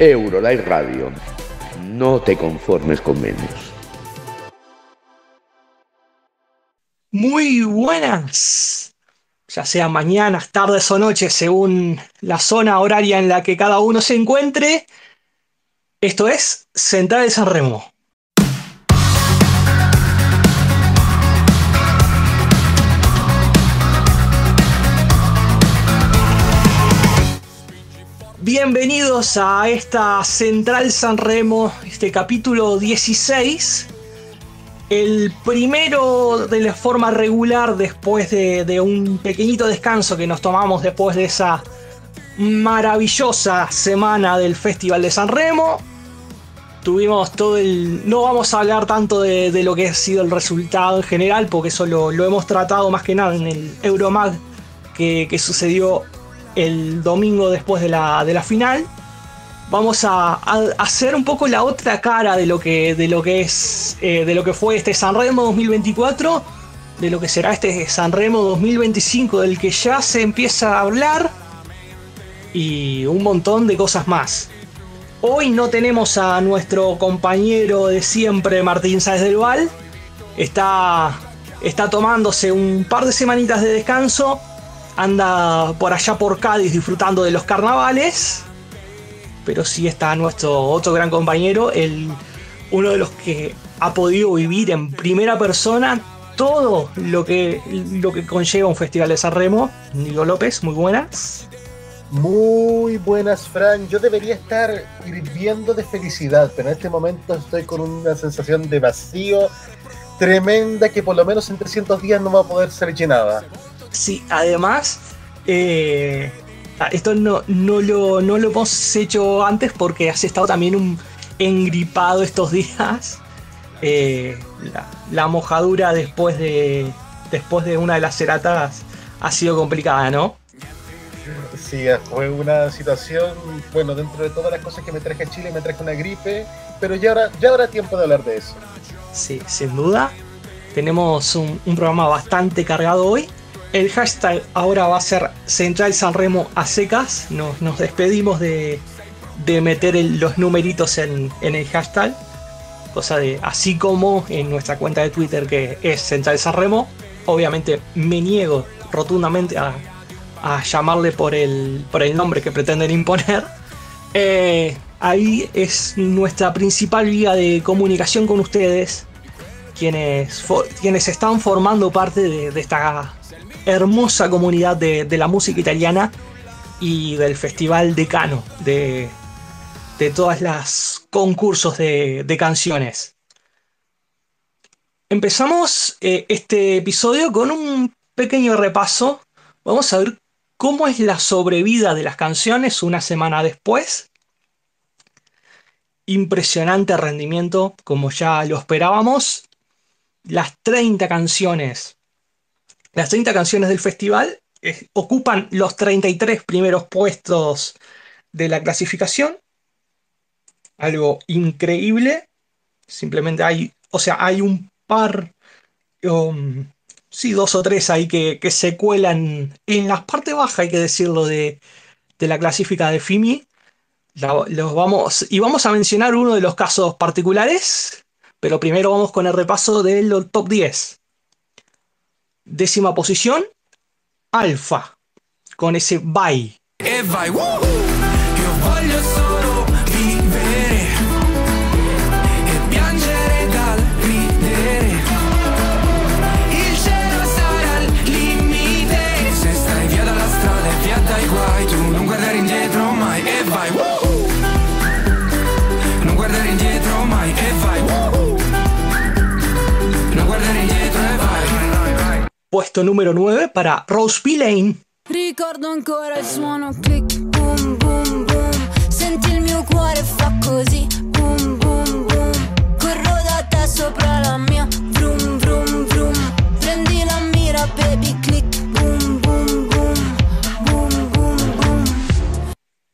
Eurolive Radio. No te conformes con menos. Muy buenas, ya sea mañana, tardes o noches, según la zona horaria en la que cada uno se encuentre. Esto es Central de San Remo. Bienvenidos a esta Central San Remo, este capítulo 16. El primero de la forma regular después de, un pequeñito descanso que nos tomamos después de esa maravillosa semana del Festival de San Remo. Tuvimos todo el... No vamos a hablar tanto de, lo que ha sido el resultado en general, porque eso lo, hemos tratado más que nada en el Euromag que, que sucedió el domingo después de la, final, vamos a, hacer un poco la otra cara de lo que, de lo que es, eh, de lo que fue este Sanremo 2024, de lo que será este Sanremo 2025, del que ya se empieza a hablar y un montón de cosas más. Hoy no tenemos a nuestro compañero de siempre, Martín Sáez del Val. Está, está tomándose un par de semanitas de descanso anda por allá por Cádiz disfrutando de los carnavales. Pero sí está nuestro otro gran compañero, el, uno de los que ha podido vivir en primera persona todo lo que, lo que conlleva un festival de Sanremo. Nico López, muy buenas. Muy buenas, Fran. Yo debería estar hirviendo de felicidad, pero en este momento estoy con una sensación de vacío tremenda que por lo menos en 300 días no va a poder ser llenada. Sí, además, eh, ah, esto no, lo, hemos hecho antes porque has estado también un engripado estos días. Eh, la, mojadura después de, después de una de las ceratas ha sido complicada, ¿no? Sí, fue una situación, bueno, dentro de todas las cosas que me traje a Chile, me traje una gripe, pero ya habrá, ya tiempo de hablar de eso. Sí, sin duda. Tenemos un programa bastante cargado hoy. El hashtag ahora va a ser Central Sanremo a secas. Nos, despedimos de, meter los numeritos en, el hashtag. Cosa de, así como en nuestra cuenta de Twitter que es Central Sanremo, obviamente me niego rotundamente a, llamarle por el, por el nombre que pretenden imponer. Eh, ahí es nuestra principal vía de comunicación con ustedes, quienes, quienes están formando parte de, esta, hermosa comunidad de, la música italiana y del Festival Decano, de, de todas las concursos de, canciones. Empezamos eh, este episodio con un pequeño repaso. Vamos a ver cómo es la sobrevida de las canciones una semana después. Impresionante rendimiento, como ya lo esperábamos. Las 30 canciones las 30 canciones del festival eh, ocupan los 33 primeros puestos de la clasificación. Algo increíble. Simplemente hay, o sea, hay un par, um, sí, dos o tres ahí que, se cuelan en la parte baja, hay que decirlo, de, la clasifica de FIMI. los vamos, y vamos a mencionar uno de los casos particulares, pero primero vamos con el repaso del top 10. Décima posición, Alfa, con ese bye. puesto número 9 para Rose Lane. Ricordo ancora il suono click boom boom boom Senti il mio cuore fa così boom boom boom Corro da te sopra la mia vroom vroom vroom Prendi la mira baby click boom boom boom boom boom boom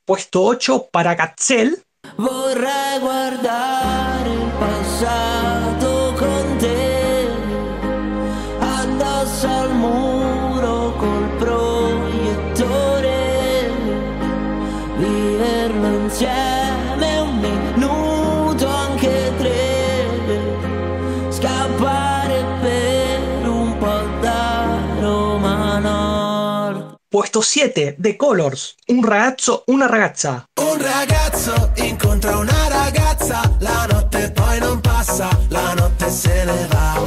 Puesto 8 para Gatzel Vorrei guardare il passato insieme un minuto, anche tre, scappare per un po' da Puesto 7 The Colors, un ragazzo, una ragazza. Un ragazzo incontra una ragazza, la noche poi non passa, la notte se ne va.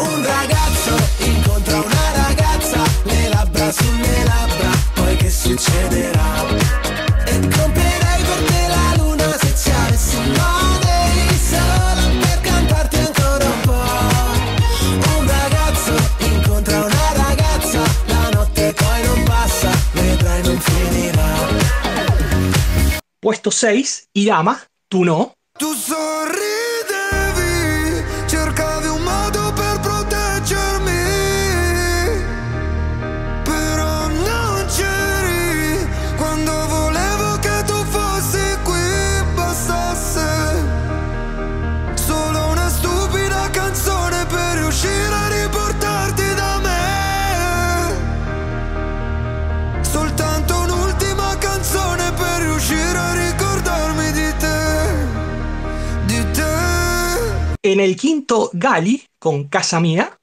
Un ragazzo incontra una ragazza, le labbra sulle labbra, poi che succederà? puesto 6 y tú no. quinto, Gali, con Casa Mía.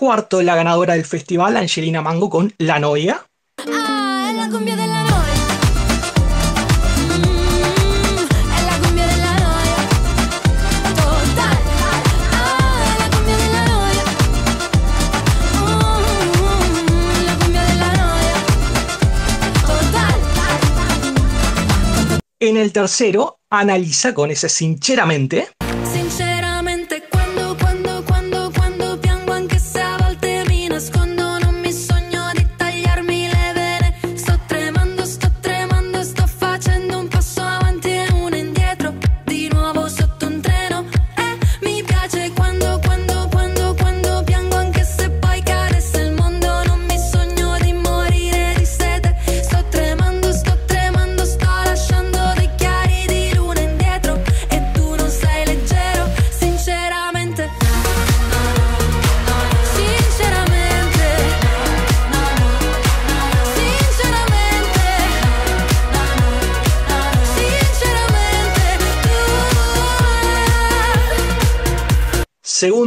cuarto la ganadora del festival, Angelina Mango, con La Noia. Ah, mm, ah, mm, en el tercero, analiza con ese sinceramente.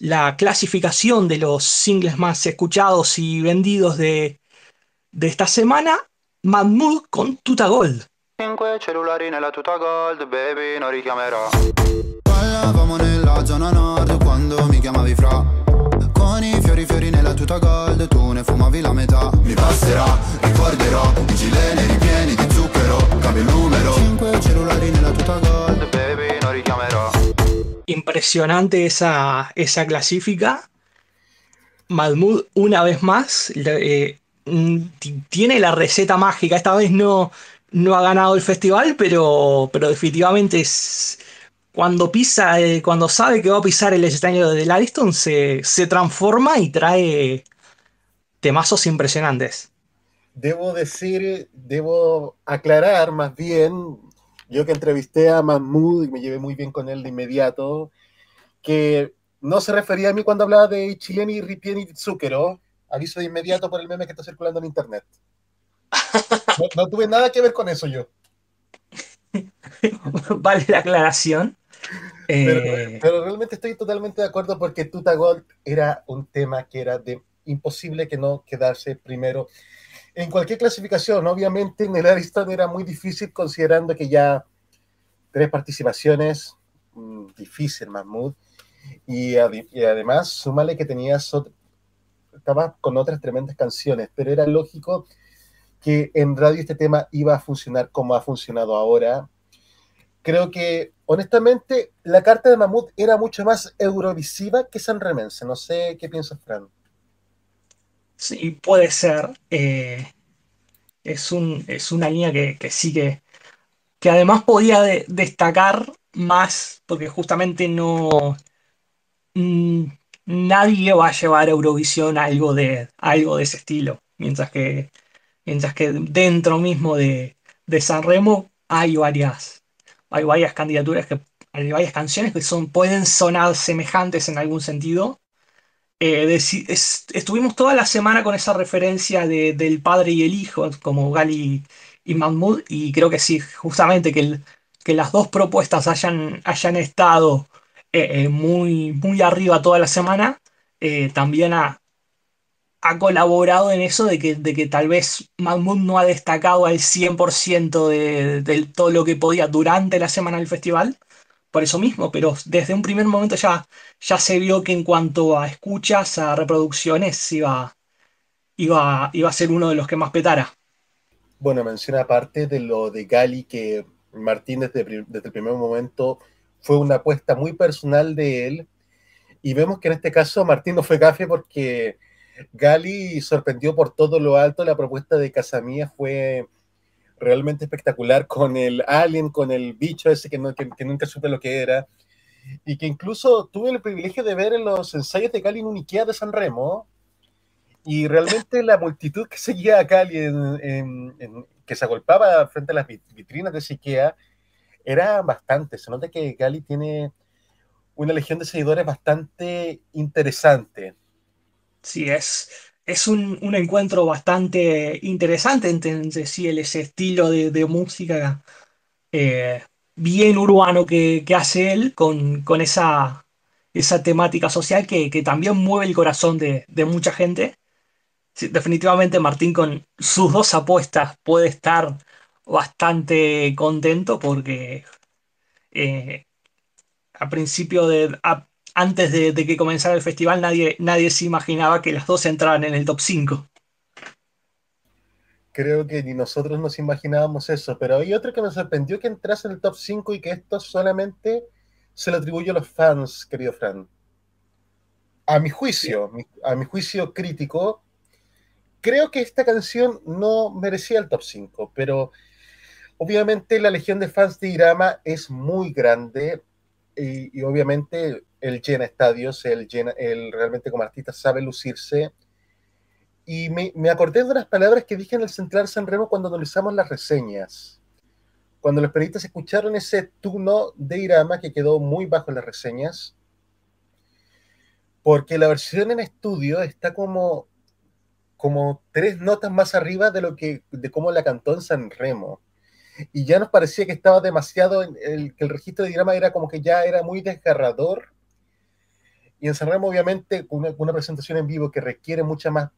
la clasificación de los singles más escuchados y vendidos de, de esta semana, Mahmoud con Tuta Gold. Cinque cellulari nella tuta baby non richiamerò Ballavamo nella zona nord quando mi chiamavi fra Con i fiori fiori nella tuta gold, tu ne fumavi la metà Mi passerà, ricorderò, i gileni ripieni di zucchero Cambio il numero Cinque cellulari nella tuta gold, baby non richiamerò impresionante esa, esa clasifica. Mahmoud, una vez más, eh, mm, tiene la receta mágica. Esta vez no, no ha ganado el festival, pero, pero definitivamente es, cuando pisa, eh, cuando sabe que va a pisar el escenario de Lariston, se, se transforma y trae temazos impresionantes. Debo decir, debo aclarar más bien, yo que entrevisté a Mahmoud y me llevé muy bien con él de inmediato, que no se refería a mí cuando hablaba de Chileni, Ripieni y Zucchero. Aviso de inmediato por el meme que está circulando en internet. No, tuve nada que ver con eso yo. vale la aclaración. Pero, eh, pero, realmente estoy totalmente de acuerdo porque Tuta Gold era un tema que era de imposible que no quedarse primero en cualquier clasificación. Obviamente en el Ariston era muy difícil considerando que ya tres participaciones, mm, difícil Mahmoud, y, además súmale que tenías, con otras tremendas canciones, pero era lógico que en radio este tema iba a funcionar como ha funcionado ahora. Creo que, honestamente, la carta de Mahmoud era mucho más eurovisiva que San Remense. No sé qué piensas, Fran. Sí, puede ser. Eh, es una línea que, sí que, además podía destacar más, porque justamente no. Mm, nadie va a llevar a Eurovisión algo de, algo de ese estilo. Mientras que, mientras que dentro mismo de, de San Remo hay varias, hay varias candidaturas que. Hay varias canciones que son, pueden sonar semejantes en algún sentido, eh, estuvimos toda la semana con esa referencia del padre y el hijo, como Gali y Mahmoud, y creo que sí, justamente que, las dos propuestas hayan, estado eh, eh, muy, arriba toda la semana, también ha, colaborado en eso de que, tal vez Mahmoud no ha destacado al 100% de todo lo que podía durante la semana del festival por eso mismo, pero desde un primer momento ya, ya se vio que en cuanto a escuchas, a reproducciones, iba, iba, iba a ser uno de los que más petara. Bueno, menciona aparte de lo de Gali, que Martín desde, el primer momento fue una apuesta muy personal de él, y vemos que en este caso Martín no fue café porque Gali sorprendió por todo lo alto, la propuesta de Casamía fue realmente espectacular con el alien, con el bicho ese que, no, que, nunca supe lo que era, y que incluso tuve el privilegio de ver en los ensayos de Gali en un Ikea de San Remo, y realmente la multitud que seguía a Cali, que se agolpaba frente a las vitrinas de ese Ikea, era bastante. Se nota que Cali tiene una legión de seguidores bastante interesante. Sí, es es un, encuentro bastante interesante entre, sí, el, ese estilo de, música eh, bien urbano que, hace él con, esa, temática social que, también mueve el corazón de, mucha gente. definitivamente Martín con sus dos apuestas puede estar bastante contento porque eh, a principio de antes de, que comenzara el festival nadie, nadie se imaginaba que las dos entraran en el top 5. Creo que ni nosotros nos imaginábamos eso, pero hay otro que me sorprendió que entrase en el top 5 y que esto solamente se lo atribuyó a los fans, querido Fran. A mi juicio, a mi juicio crítico, creo que esta canción no merecía el top 5, pero obviamente la legión de fans de Irama es muy grande y obviamente el llena estadios, el llena, el realmente como artista sabe lucirse. Y me, acordé de unas palabras que dije en el Central San Remo cuando analizamos las reseñas. Cuando los periodistas escucharon ese tono de Irama que quedó muy bajo en las reseñas, porque la versión en estudio está como, como tres notas más arriba de, lo que, de cómo la cantó en San Remo y ya nos parecía que estaba demasiado, el, que el registro de Irama era como que ya era muy desgarrador y en Sanremo obviamente, con una, presentación en vivo que requiere mucha más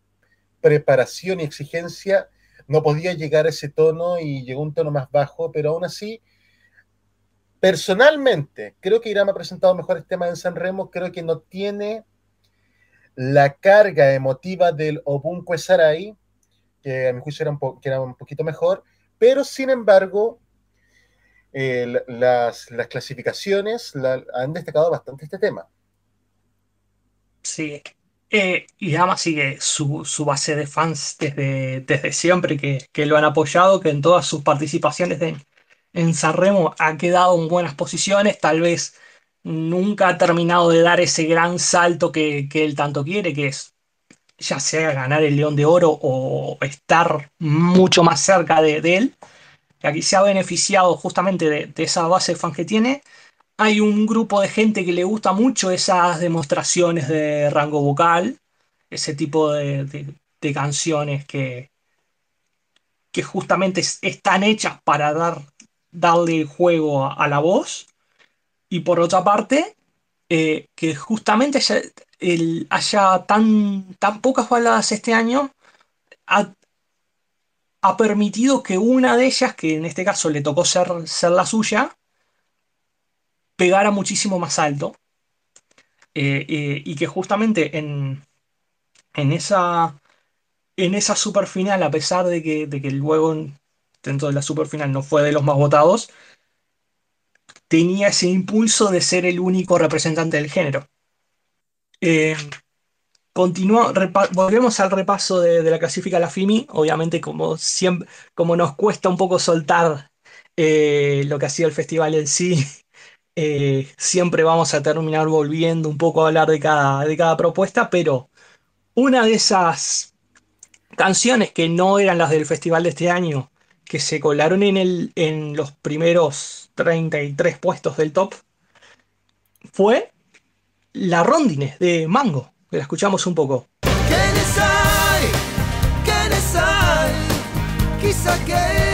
preparación y exigencia. No podía llegar a ese tono y llegó a un tono más bajo, pero aún así, personalmente, creo que Irán ha presentado mejor este tema en San Remo. Creo que no tiene la carga emotiva del Obunque Sarai, que a mi juicio era un, poquito mejor, pero sin embargo, eh, las, clasificaciones han destacado bastante este tema. Sí, eh, y además sigue su, base de fans desde, desde siempre, que, lo han apoyado, que en todas sus participaciones de, en Sanremo ha quedado en buenas posiciones, tal vez nunca ha terminado de dar ese gran salto que, él tanto quiere, que es ya sea ganar el León de Oro o estar mucho más cerca de, él él. Aquí se ha beneficiado justamente de esa base de fans que tiene hay un grupo de gente que le gusta mucho esas demostraciones de rango vocal, ese tipo de, canciones que, que justamente están hechas para dar, darle juego a, la voz. Y por otra parte, eh, que justamente haya, tan, tan, pocas baladas este año, ha, permitido que una de ellas, que en este caso le tocó ser, ser la suya, pegara muchísimo más alto eh, eh, y que justamente en, esa, en esa superfinal, a pesar de que, de el juego dentro de la super final no fue de los más votados, tenía ese impulso de ser el único representante del género. Eh, volvemos al repaso de, la clasifica la FIMI. Obviamente, como, siempre, como nos cuesta un poco soltar lo que ha sido el festival en sí eh, siempre vamos a terminar volviendo un poco a hablar de cada, de cada propuesta, pero una de esas canciones que no eran las del festival de este año, que se colaron en, el, en los primeros 33 puestos del top, fue La Rondines de Mango, que la escuchamos un poco. Quizá que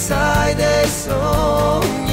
side a song oh,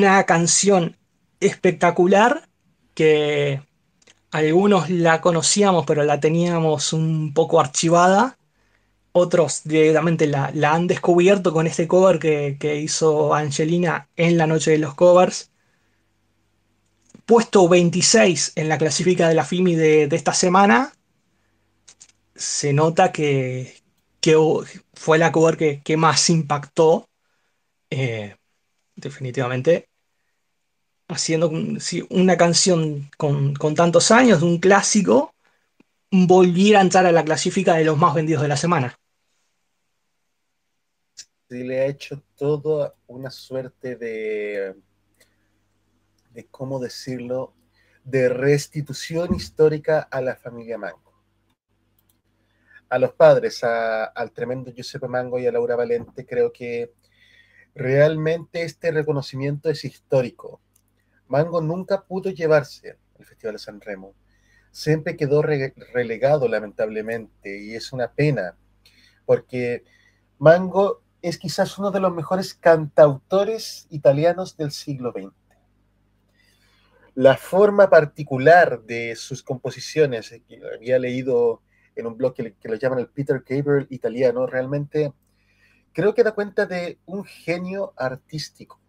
una canción espectacular que algunos la conocíamos pero la teníamos un poco archivada, otros directamente la, han descubierto con este cover que, hizo Angelina en la noche de los covers. Puesto 26 en la clasifica de la FIMI de, esta semana, se nota que, fue la cover que, más impactó. Eh, definitivamente haciendo una canción con, tantos años, de un clásico, volviera a entrar a la clasifica de los más vendidos de la semana. Sí, le ha hecho toda una suerte de, de cómo decirlo, de restitución histórica a la familia Mango. A los padres, al tremendo Giuseppe Mango y a Laura Valente, creo que realmente este reconocimiento es histórico Mango nunca pudo llevarse el Festival de San Remo. Siempre quedó relegado, lamentablemente, y es una pena, porque Mango es quizás uno de los mejores cantautores italianos del siglo XX. La forma particular de sus composiciones, eh, que había leído en un blog que, que lo llaman el Peter Gabriel italiano, realmente creo que da cuenta de un genio artístico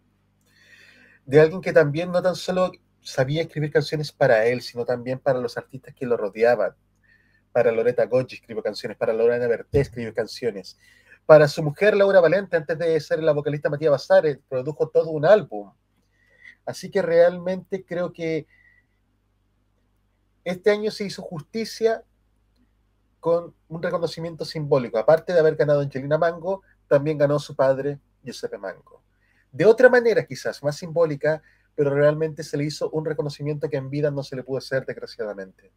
de alguien que también no tan solo sabía escribir canciones para él, sino también para los artistas que lo rodeaban. Para Loreta Goggi escribió canciones, para Lorena Berté escribió canciones. Para su mujer Laura Valente, antes de ser la vocalista Matías Bazares, produjo todo un álbum. Así que realmente creo que este año se hizo justicia con un reconocimiento simbólico. Aparte de haber ganado Angelina Mango, también ganó su padre Giuseppe Mango de otra manera quizás, más simbólica, pero realmente se le hizo un reconocimiento que en vida no se le pudo hacer, desgraciadamente.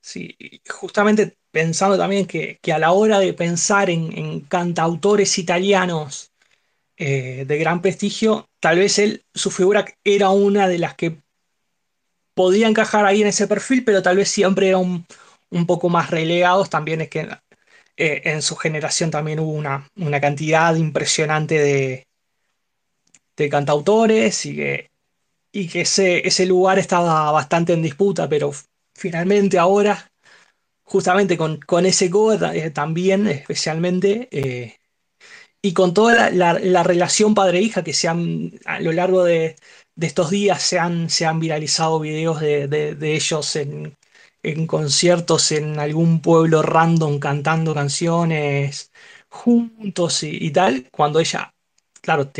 Sí, justamente pensando también que, a la hora de pensar en, cantautores italianos eh, de gran prestigio, tal vez él, su figura era una de las que podía encajar ahí en ese perfil, pero tal vez siempre era un, un poco más relegados. También es que eh, en su generación también hubo una, cantidad impresionante de, de cantautores y que, que ese, ese lugar estaba bastante en disputa, pero finalmente ahora, justamente con, ese cover eh, también especialmente, eh, y con toda la, relación padre-hija que se han, a lo largo de, estos días se han, se han viralizado videos de ellos en, en conciertos en algún pueblo random cantando canciones juntos y, tal, cuando ella, claro,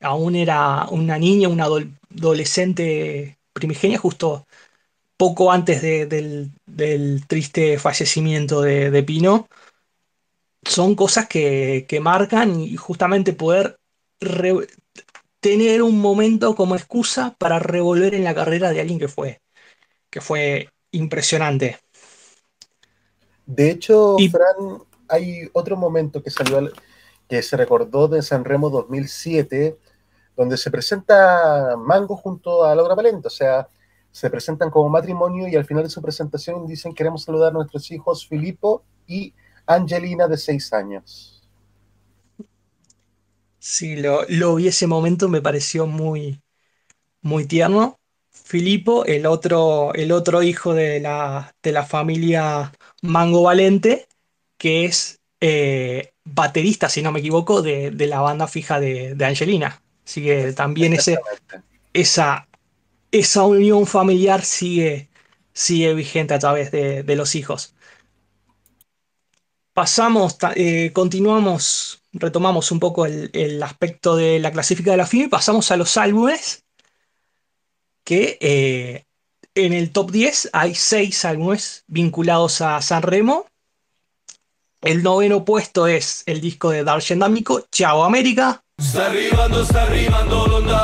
aún era una niña, una adolescente primigenia, justo poco antes del, triste fallecimiento de, Pino, son cosas que, marcan y justamente poder tener un momento como excusa para revolver en la carrera de alguien que fue, que fue impresionante. De hecho, Fran, hay otro momento que salió que se recordó de San Remo 2007, donde se presenta Mango junto a Laura Valente, o sea, se presentan como matrimonio y al final de su presentación dicen queremos saludar a nuestros hijos Filipo y Angelina de seis años. Sí, lo, lo vi ese momento, me pareció muy, muy tierno. Filipo, el otro, el otro hijo de la, familia Mango Valente, que es eh, baterista, si no me equivoco, de, la banda fija de, Angelina. Así que también esa, esa unión familiar sigue, sigue vigente a través de, los hijos. Pasamos, eh, continuamos, retomamos un poco el, aspecto de la clasifica de la FIME y pasamos a los álbumes que eh, en el top 10 hay 6 álbumes vinculados a San Remo. El noveno puesto es el disco de Darjean D'Amico, Chao América. Sta arrivando, sta arrivando l'onda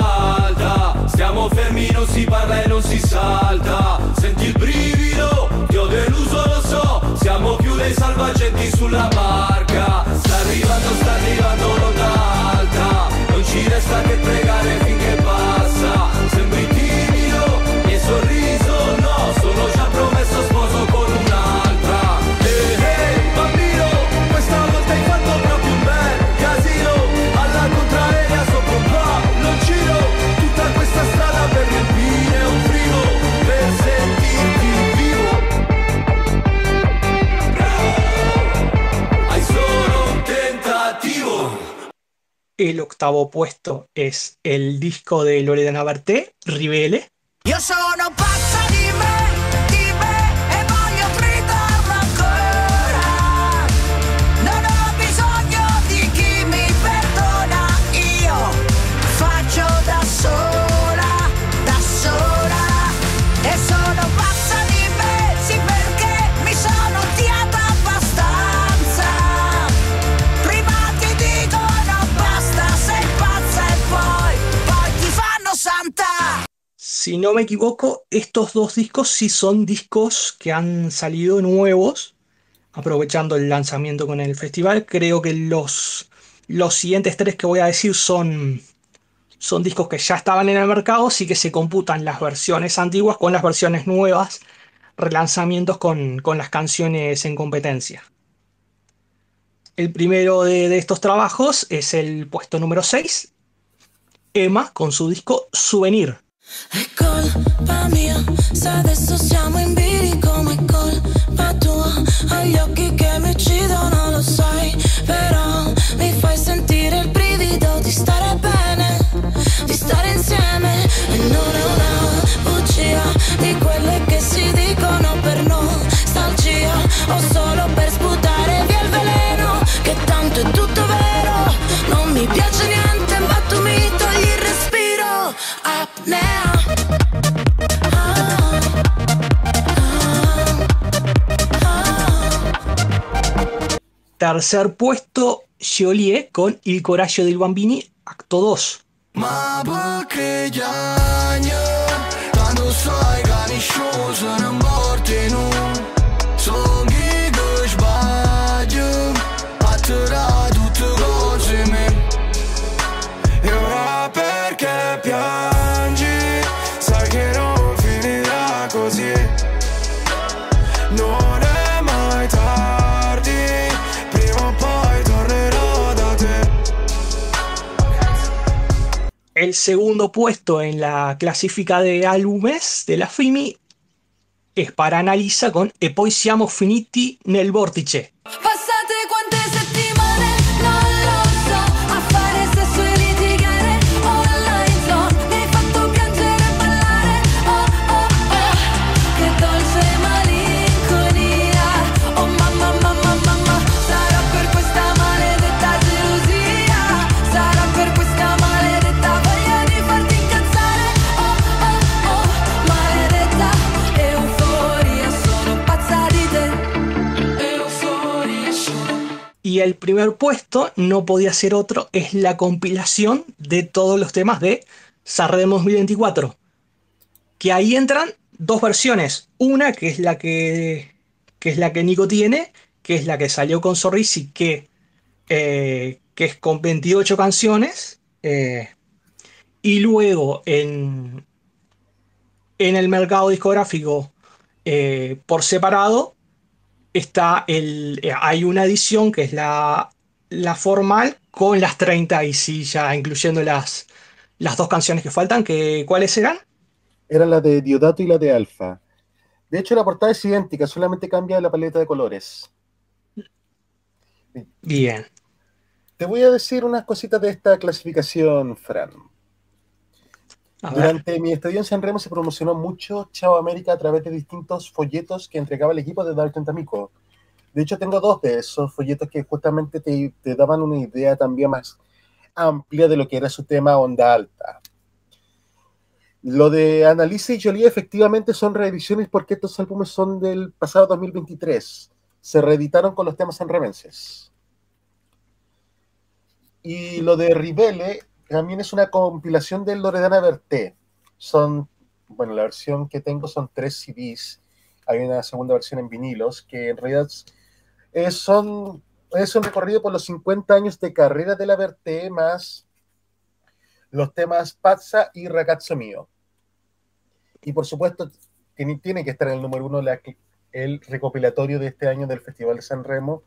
alta. Siamo fermi, non si parla e non si salta. Senti il brivido, io deluso, lo so. Siamo più dei salvagenti sulla barca. Sta arrivando, sta arrivando l'onda alta. Non ci resta che pregare El octavo puesto es el disco de Loredana Berté, Rivele. Yo si no me equivoco, estos dos discos sí son discos que han salido nuevos, aprovechando el lanzamiento con el festival. Creo que los, los siguientes tres que voy a decir son, son discos que ya estaban en el mercado, sí que se computan las versiones antiguas con las versiones nuevas, relanzamientos con, las canciones en competencia. El primero de, de estos trabajos es el puesto número 6, Emma con su disco Souvenir. È colpa mia se adesso siamo in birico, ma è colpa tua. Agli occhi che mi uccidono. Tercer puesto, Jolie con El Coraggio del Bambini, acto 2. el segundo puesto en la clasifica de álbumes de la FIMI es para Analisa con E poi siamo finiti nel vortice. el primer puesto no podía ser otro, es la compilación de todos los temas de Sarre 2024. Que ahí entran dos versiones. Una que es la que, que es la que Nico tiene, que es la que salió con Sorrisi, que, eh, que es con 28 canciones. Eh, y luego en, en el mercado discográfico eh, por separado está el, eh, hay una edición que es la, la formal con las 30 y sí, ya incluyendo las, las dos canciones que faltan, que, ¿cuáles eran? Eran la de Diodato y la de Alfa. De hecho, la portada es idéntica, solamente cambia la paleta de colores. Bien. Te voy a decir unas cositas de esta clasificación, Fran. Durante mi estudio en San Remo se promocionó mucho Chao América a través de distintos folletos que entregaba el equipo de Dalton Tamico. De hecho, tengo dos de esos folletos que justamente te, daban una idea también más amplia de lo que era su tema Onda Alta. Lo de Analice y Jolie efectivamente son reediciones porque estos álbumes son del pasado 2023. Se reeditaron con los temas sanremenses. Y lo de Rivele también es una compilación de Loredana Berté. Son, bueno, la versión que tengo son tres CDs. Hay una segunda versión en vinilos, que en realidad son, es un recorrido por los 50 años de carrera de la Verte más los temas Pazza y Ragazzo Mío. Y por supuesto, tiene, que estar en el número uno el recopilatorio de este año del Festival de San Remo,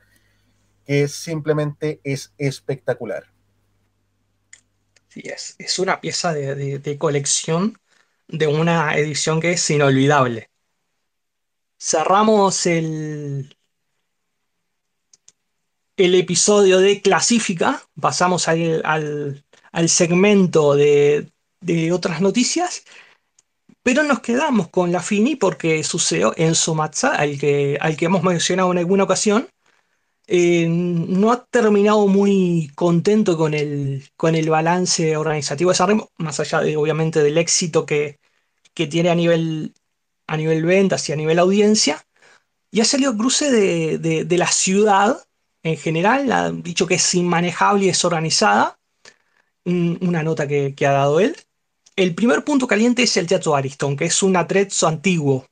que simplemente es espectacular es, una pieza de, colección de una edición que es inolvidable. Cerramos el, el episodio de Clasifica, pasamos al, segmento de, otras noticias, pero nos quedamos con la Fini porque sucedió en Sumatsa, al que, al que hemos mencionado en alguna ocasión, eh, no ha terminado muy contento con el, con el balance organizativo de Remo, más allá obviamente del éxito que, tiene a nivel, a nivel ventas y a nivel audiencia. Y ha salido cruce de, la ciudad en general, ha dicho que es inmanejable y desorganizada, una nota que, ha dado él. El primer punto caliente es el Teatro Ariston, que es un atrezzo antiguo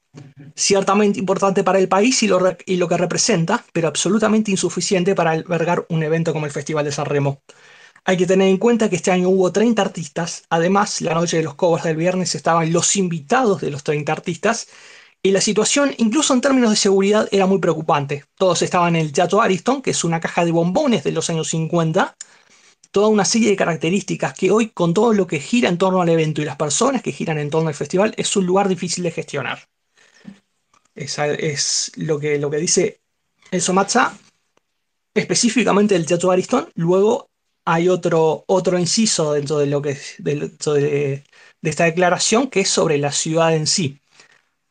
ciertamente importante para el país y lo, que representa, pero absolutamente insuficiente para albergar un evento como el Festival de San Remo. Hay que tener en cuenta que este año hubo 30 artistas, además la noche de los covers del viernes estaban los invitados de los 30 artistas y la situación, incluso en términos de seguridad, era muy preocupante. Todos estaban en el Teatro Ariston, que es una caja de bombones de los años 50, toda una serie de características que hoy, con todo lo que gira en torno al evento y las personas que giran en torno al festival, es un lugar difícil de gestionar. Es, lo, que, lo que dice el Somatza, específicamente del teatro Baristón. Luego hay otro, otro inciso dentro de lo que de esta declaración que es sobre la ciudad en sí.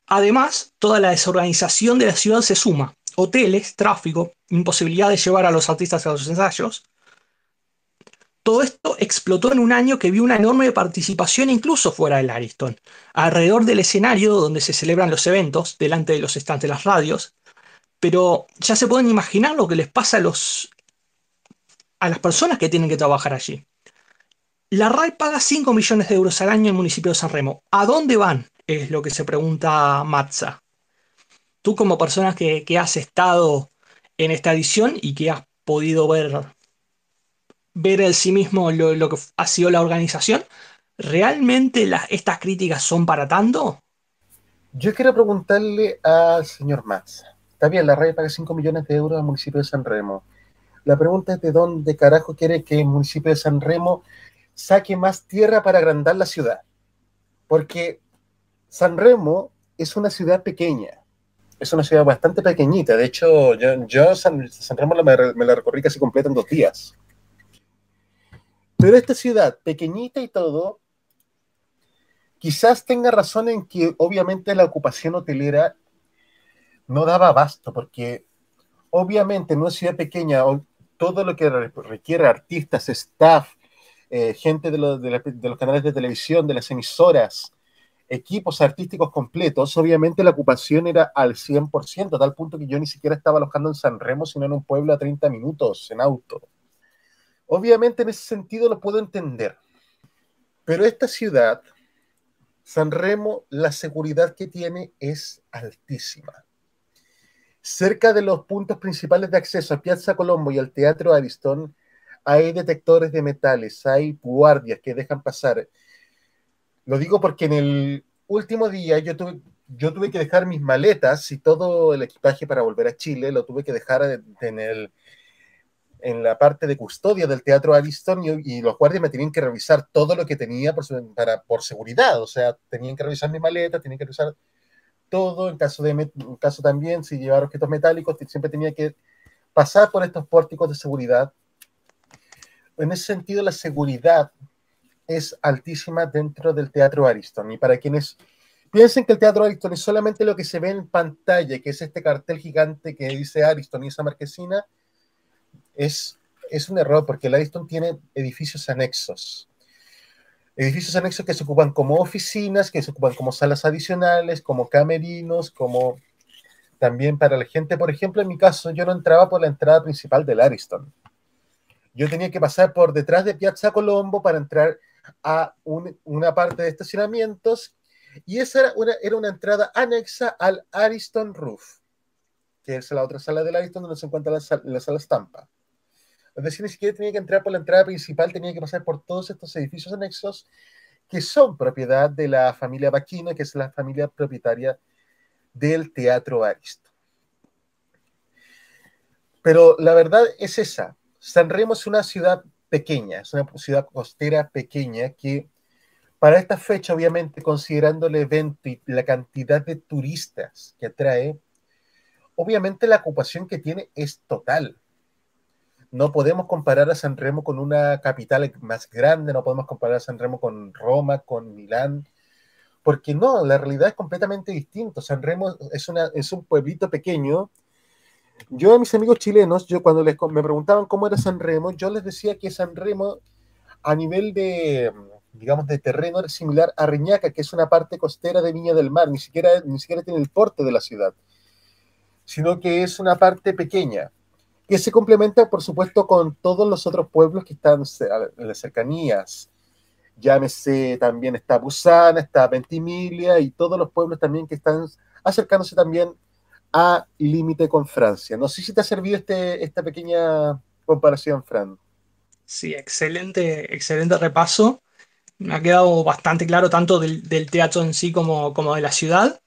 Además, toda la desorganización de la ciudad se suma. Hoteles, tráfico, imposibilidad de llevar a los artistas a los ensayos, todo esto explotó en un año que vio una enorme participación incluso fuera del Ariston, alrededor del escenario donde se celebran los eventos, delante de los estantes de las radios, pero ya se pueden imaginar lo que les pasa a, los, a las personas que tienen que trabajar allí. La RAI paga 5 millones de euros al año en el municipio de San Remo. ¿A dónde van? Es lo que se pregunta Matza. Tú como persona que, que has estado en esta edición y que has podido ver ver en sí mismo lo, que ha sido la organización. ¿Realmente estas críticas son para tanto? Yo quiero preguntarle al señor Max. Está bien, la radio paga 5 millones de euros al municipio de San Remo. La pregunta es de dónde carajo quiere que el municipio de San Remo saque más tierra para agrandar la ciudad. Porque San Remo es una ciudad pequeña. Es una ciudad bastante pequeñita. De hecho, yo, yo San, Remo me la recorrí casi completa en dos días. Pero esta ciudad, pequeñita y todo, quizás tenga razón en que obviamente la ocupación hotelera no daba abasto, porque obviamente en una ciudad pequeña todo lo que requiere artistas, staff, eh, gente de, los canales de televisión, de las emisoras, equipos artísticos completos, obviamente la ocupación era al 100%, a tal punto que yo ni siquiera estaba alojando en San Remo, sino en un pueblo a 30 minutos en auto. Obviamente en ese sentido lo puedo entender, pero esta ciudad, San Remo, la seguridad que tiene es altísima. Cerca de los puntos principales de acceso a Piazza Colombo y al Teatro Aristón, hay detectores de metales, hay guardias que dejan pasar. Lo digo porque en el último día yo tuve, yo tuve que dejar mis maletas y todo el equipaje para volver a Chile, lo tuve que dejar en el en la parte de custodia del Teatro Ariston y, los guardias me tenían que revisar todo lo que tenía por, para, por seguridad. O sea, tenían que revisar mi maleta, tenían que revisar todo. En caso, de, en caso también, si llevaba objetos metálicos, siempre tenía que pasar por estos pórticos de seguridad. En ese sentido, la seguridad es altísima dentro del Teatro Ariston. Y para quienes piensen que el Teatro Ariston es solamente lo que se ve en pantalla, que es este cartel gigante que dice Ariston y esa marquesina, es, un error porque el Ariston tiene edificios anexos. Edificios anexos que se ocupan como oficinas, que se ocupan como salas adicionales, como camerinos, como también para la gente. Por ejemplo, en mi caso, yo no entraba por la entrada principal del Ariston. Yo tenía que pasar por detrás de Piazza Colombo para entrar a una parte de estacionamientos y esa era una, entrada anexa al Ariston Roof, que es la otra sala del Ariston donde se encuentra la, la sala estampa. Es decir, ni siquiera tenía que entrar por la entrada principal, tenía que pasar por todos estos edificios anexos que son propiedad de la familia Baquino, que es la familia propietaria del Teatro Aristo. Pero la verdad es esa. Sanremo es una ciudad pequeña, es una ciudad costera pequeña que para esta fecha, obviamente, considerando el evento y la cantidad de turistas que atrae, obviamente la ocupación que tiene es total no podemos comparar a San Remo con una capital más grande, no podemos comparar a San Remo con Roma, con Milán, porque no, la realidad es completamente distinta. San Remo es, un pueblito pequeño. Yo a mis amigos chilenos, yo cuando les, me preguntaban cómo era San Remo, yo les decía que San Remo a nivel de, digamos, de terreno era similar a Riñaca, que es una parte costera de Viña del Mar, ni siquiera, ni siquiera tiene el porte de la ciudad, sino que es una parte pequeña que se complementa, por supuesto, con todos los otros pueblos que están en las cercanías. Llámese también está Busan, está Ventimiglia y todos los pueblos también que están acercándose también a límite con Francia. No sé si te ha servido este, esta pequeña comparación, Fran. Sí, excelente, excelente repaso. Me ha quedado bastante claro tanto del, teatro en sí como, como de la ciudad.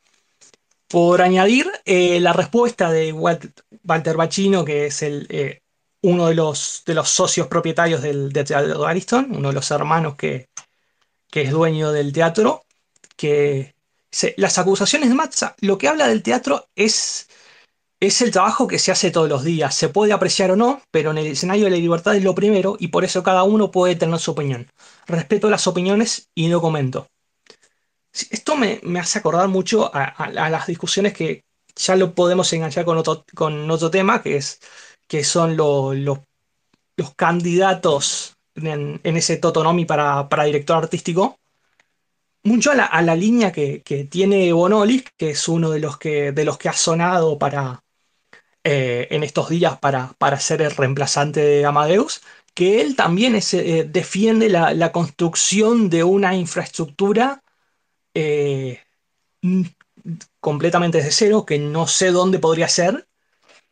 Por añadir, eh, la respuesta de Walter Bachino, que es el, eh, uno de los, de los, socios propietarios del, Teatro de Ariston, uno de los hermanos que, es dueño del teatro, que las acusaciones de Matza, lo que habla del teatro es, es el trabajo que se hace todos los días, se puede apreciar o no, pero en el escenario de la libertad es lo primero y por eso cada uno puede tener su opinión. Respeto las opiniones y no comento. Esto me, hace acordar mucho a, las discusiones que ya lo podemos enganchar con otro, con otro tema, que, es, que son los candidatos en, ese Totonomi para, para, director artístico. Mucho a la, línea que, tiene Bonolis, que es uno de los que, de los que ha sonado para, eh, en estos días para, para ser el reemplazante de Amadeus, que él también eh, defiende la, la, construcción de una infraestructura eh, mm, completamente de cero, que no sé dónde podría ser,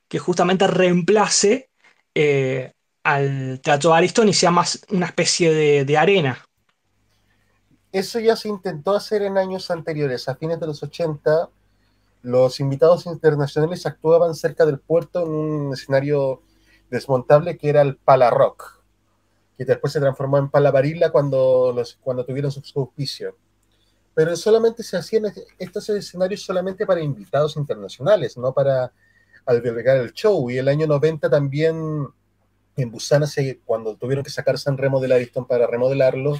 que justamente reemplace eh, al Teatro de Ariston y sea más una especie de, arena. Eso ya se intentó hacer en años anteriores, a fines de los 80. Los invitados internacionales actuaban cerca del puerto en un escenario desmontable que era el Rock que después se transformó en Palavarilla cuando, cuando tuvieron su auspicio pero solamente se hacían estos escenarios solamente para invitados internacionales, no para albergar el show. Y el año 90 también en Busan, cuando tuvieron que sacar San Remo del Ariston para remodelarlo,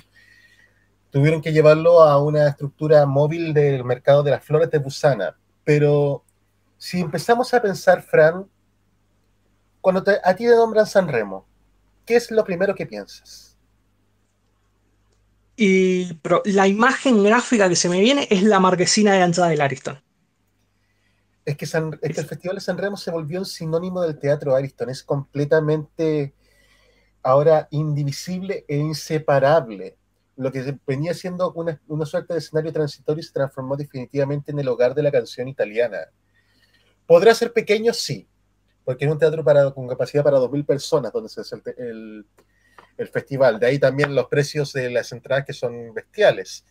tuvieron que llevarlo a una estructura móvil del mercado de las flores de Busana. Pero si empezamos a pensar, Fran, cuando te, a ti te nombran San Remo, ¿qué es lo primero que piensas? Y la imagen gráfica que se me viene es la marquesina de la del Ariston. Es que, el Festival de San se volvió un sinónimo del teatro Ariston. Es completamente ahora indivisible e inseparable. Lo que venía siendo una, suerte de escenario transitorio se transformó definitivamente en el hogar de la canción italiana. ¿Podrá ser pequeño? Sí, porque es un teatro para, con capacidad para 2.000 personas donde se hace el el festival. De ahí también los precios de las entradas que son bestiales.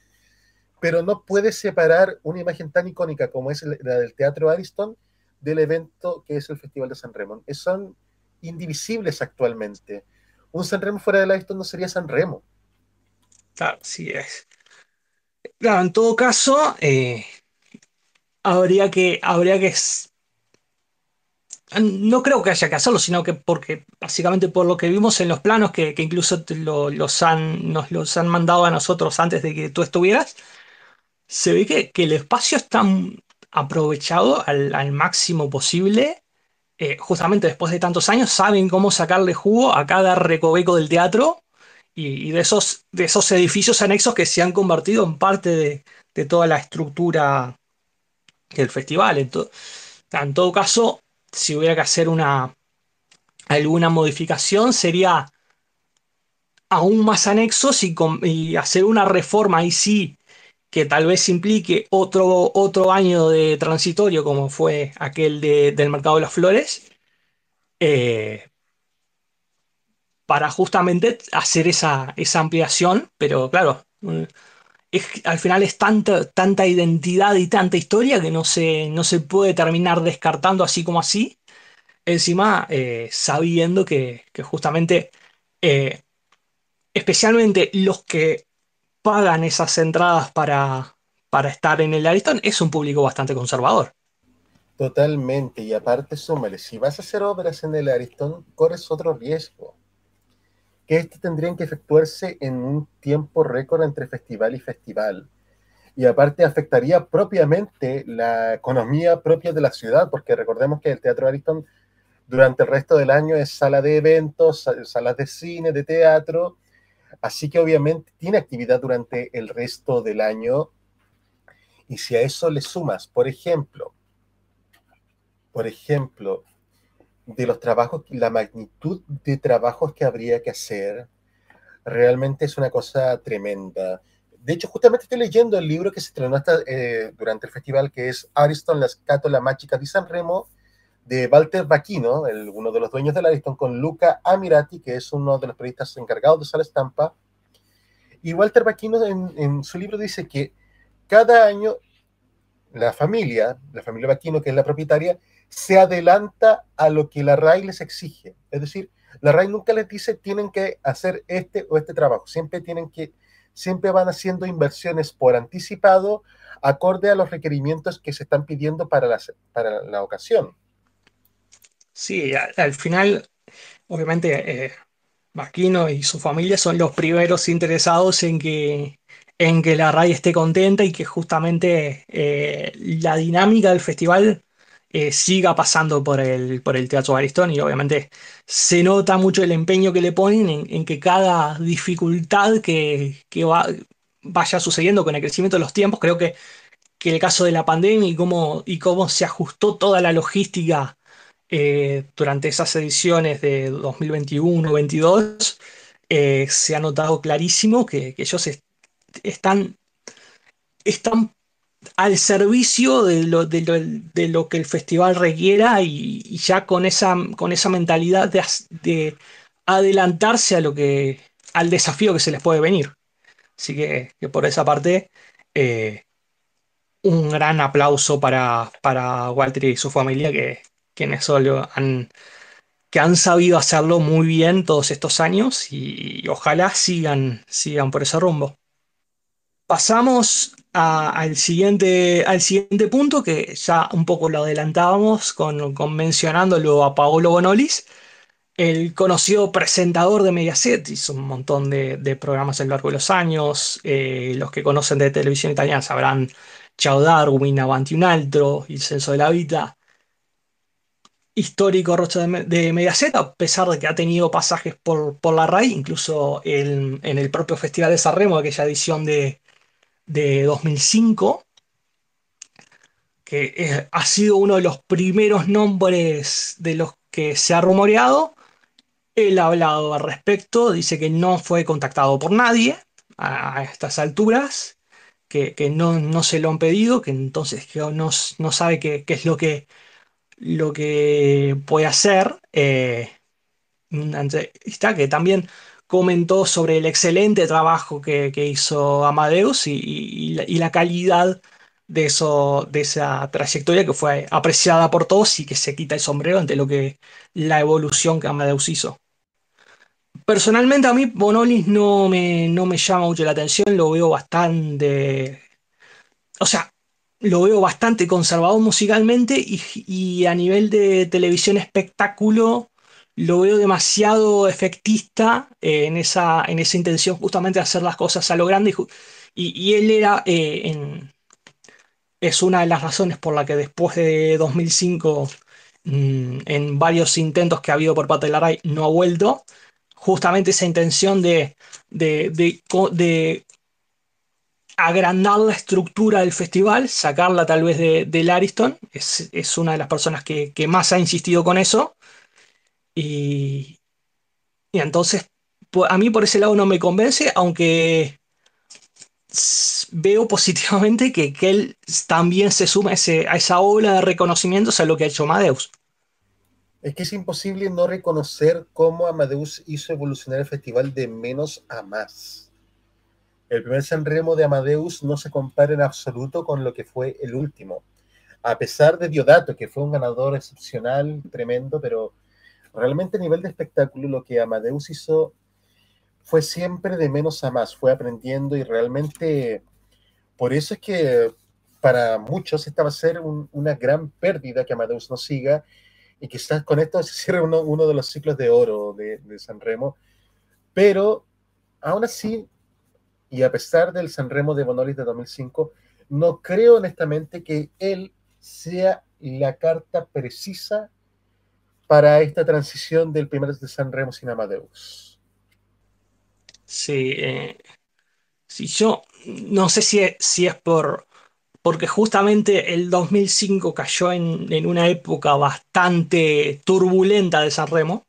Pero no puedes separar una imagen tan icónica como es la del Teatro Ariston del evento que es el Festival de San Remo. Son indivisibles actualmente. Un San Remo fuera del Ariston no sería San Remo. Claro, es. Claro, en todo caso, eh, habría, que, habría que no creo que haya que hacerlo, sino que porque básicamente por lo que vimos en los planos que, incluso los nos los han mandado a nosotros antes de que tú estuvieras, se ve que, el espacio está aprovechado al, máximo posible. Eh, justamente después de tantos años saben cómo sacarle jugo a cada recoveco del teatro y, de, esos, de esos edificios anexos que se han convertido en parte de, toda la estructura del festival. En, en todo caso, si hubiera que hacer una, alguna modificación, sería aún más anexos y, hacer una reforma ahí sí que tal vez implique otro, otro año de transitorio como fue aquel del mercado de las flores, eh, para justamente hacer esa, esa ampliación, pero claro, al final es tanta, tanta identidad y tanta historia que no se, puede terminar descartando así como así. Encima, eh, sabiendo que, justamente, eh, especialmente los que pagan esas entradas para, estar en el Aristón, es un público bastante conservador. Totalmente, y aparte, súmale, si vas a hacer obras en el Aristón, corres otro riesgo que este tendría que efectuarse en un tiempo récord entre festival y festival. Y aparte afectaría propiamente la economía propia de la ciudad, porque recordemos que el Teatro Ariston durante el resto del año es sala de eventos, salas de cine, de teatro, así que obviamente tiene actividad durante el resto del año. Y si a eso le sumas, por ejemplo, por ejemplo, de los trabajos, la magnitud de trabajos que habría que hacer, realmente es una cosa tremenda. De hecho, justamente estoy leyendo el libro que se estrenó hasta, eh, durante el festival, que es Ariston, las cátolas mágicas de San Remo, de Walter Baquino, uno de los dueños del Ariston, con Luca Amirati, que es uno de los periodistas encargados de la Estampa. Y Walter Baquino en, en su libro dice que cada año la familia, la familia Baquino, que es la propietaria, se adelanta a lo que la RAI les exige. Es decir, la RAI nunca les dice tienen que hacer este o este trabajo, siempre tienen que siempre van haciendo inversiones por anticipado acorde a los requerimientos que se están pidiendo para la, ocasión. Sí, al, final, obviamente, eh, Maquino y su familia son los primeros interesados en que, en que la RAI esté contenta y que justamente eh, la dinámica del festival eh, siga pasando por el, por el Teatro Baristón y obviamente se nota mucho el empeño que le ponen en, que cada dificultad que, vaya sucediendo con el crecimiento de los tiempos, creo que, que el caso de la pandemia y cómo, y cómo se ajustó toda la logística eh, durante esas ediciones de 2021, 22 eh, se ha notado clarísimo que, ellos están, están al servicio de lo, que el festival requiera y, ya con esa, con esa mentalidad de, adelantarse a lo que, al desafío que se les puede venir. Así que, por esa parte, eh, un gran aplauso para, para Walter y su familia, que, han, que han sabido hacerlo muy bien todos estos años y, ojalá sigan, sigan por ese rumbo. Pasamos al, siguiente, al siguiente punto, que ya un poco lo adelantábamos con, mencionándolo a Paolo Bonolis, el conocido presentador de Mediaset, hizo un montón de, programas a lo largo de los años, eh, los que conocen de televisión italiana sabrán Ciao Darwin, Avanti un altro, El Censo de la vita, histórico Rocha de, Mediaset, a pesar de que ha tenido pasajes por, por la RAI, incluso en, en el propio Festival de Sanremo, aquella edición de, de 2005, que ha sido uno de los primeros nombres de los que se ha rumoreado. Él ha hablado al respecto, dice que no fue contactado por nadie a estas alturas, que, no, no, se lo han pedido, que entonces no, sabe qué, es lo que, lo que puede hacer. Eh, está que también comentó sobre el excelente trabajo que, hizo Amadeus y, la calidad de, eso, de esa trayectoria que fue apreciada por todos y que se quita el sombrero ante lo que la evolución que Amadeus hizo. Personalmente a mí Bonolis no me, no me llama mucho la atención, lo veo bastante... O sea, lo veo bastante conservado musicalmente y a nivel de televisión espectáculo lo veo demasiado efectista eh, en, esa, en esa intención justamente de hacer las cosas a lo grande. Y, él era, eh, es una de las razones por la que después de 2005, mm, en varios intentos que ha habido por parte de la RAI, no ha vuelto. Justamente esa intención de, de, agrandar la estructura del festival, sacarla tal vez del de Lariston es, es, una de las personas que más ha insistido con eso. Y, y entonces, a mí por ese lado no me convence, aunque veo positivamente que, él también se suma a, esa ola de reconocimientos a lo que ha hecho Amadeus. Es que es imposible no reconocer cómo Amadeus hizo evolucionar el festival de menos a más. El primer Sanremo de Amadeus no se compara en absoluto con lo que fue el último. A pesar de Diodato, que fue un ganador excepcional, tremendo, pero Realmente a nivel de espectáculo lo que Amadeus hizo fue siempre de menos a más, fue aprendiendo y realmente por eso es que para muchos esta va a ser una gran pérdida que Amadeus no siga y quizás con esto se cierre uno, de los ciclos de oro de, de San Remo, pero aún así, y a pesar del San Remo de Bonolis de 2005, no creo honestamente que él sea la carta precisa para esta transición del primer de San Remo sin Amadeus. Sí, eh, Si yo no sé si es, si es por porque justamente el 2005 cayó en, una época bastante turbulenta de San Remo,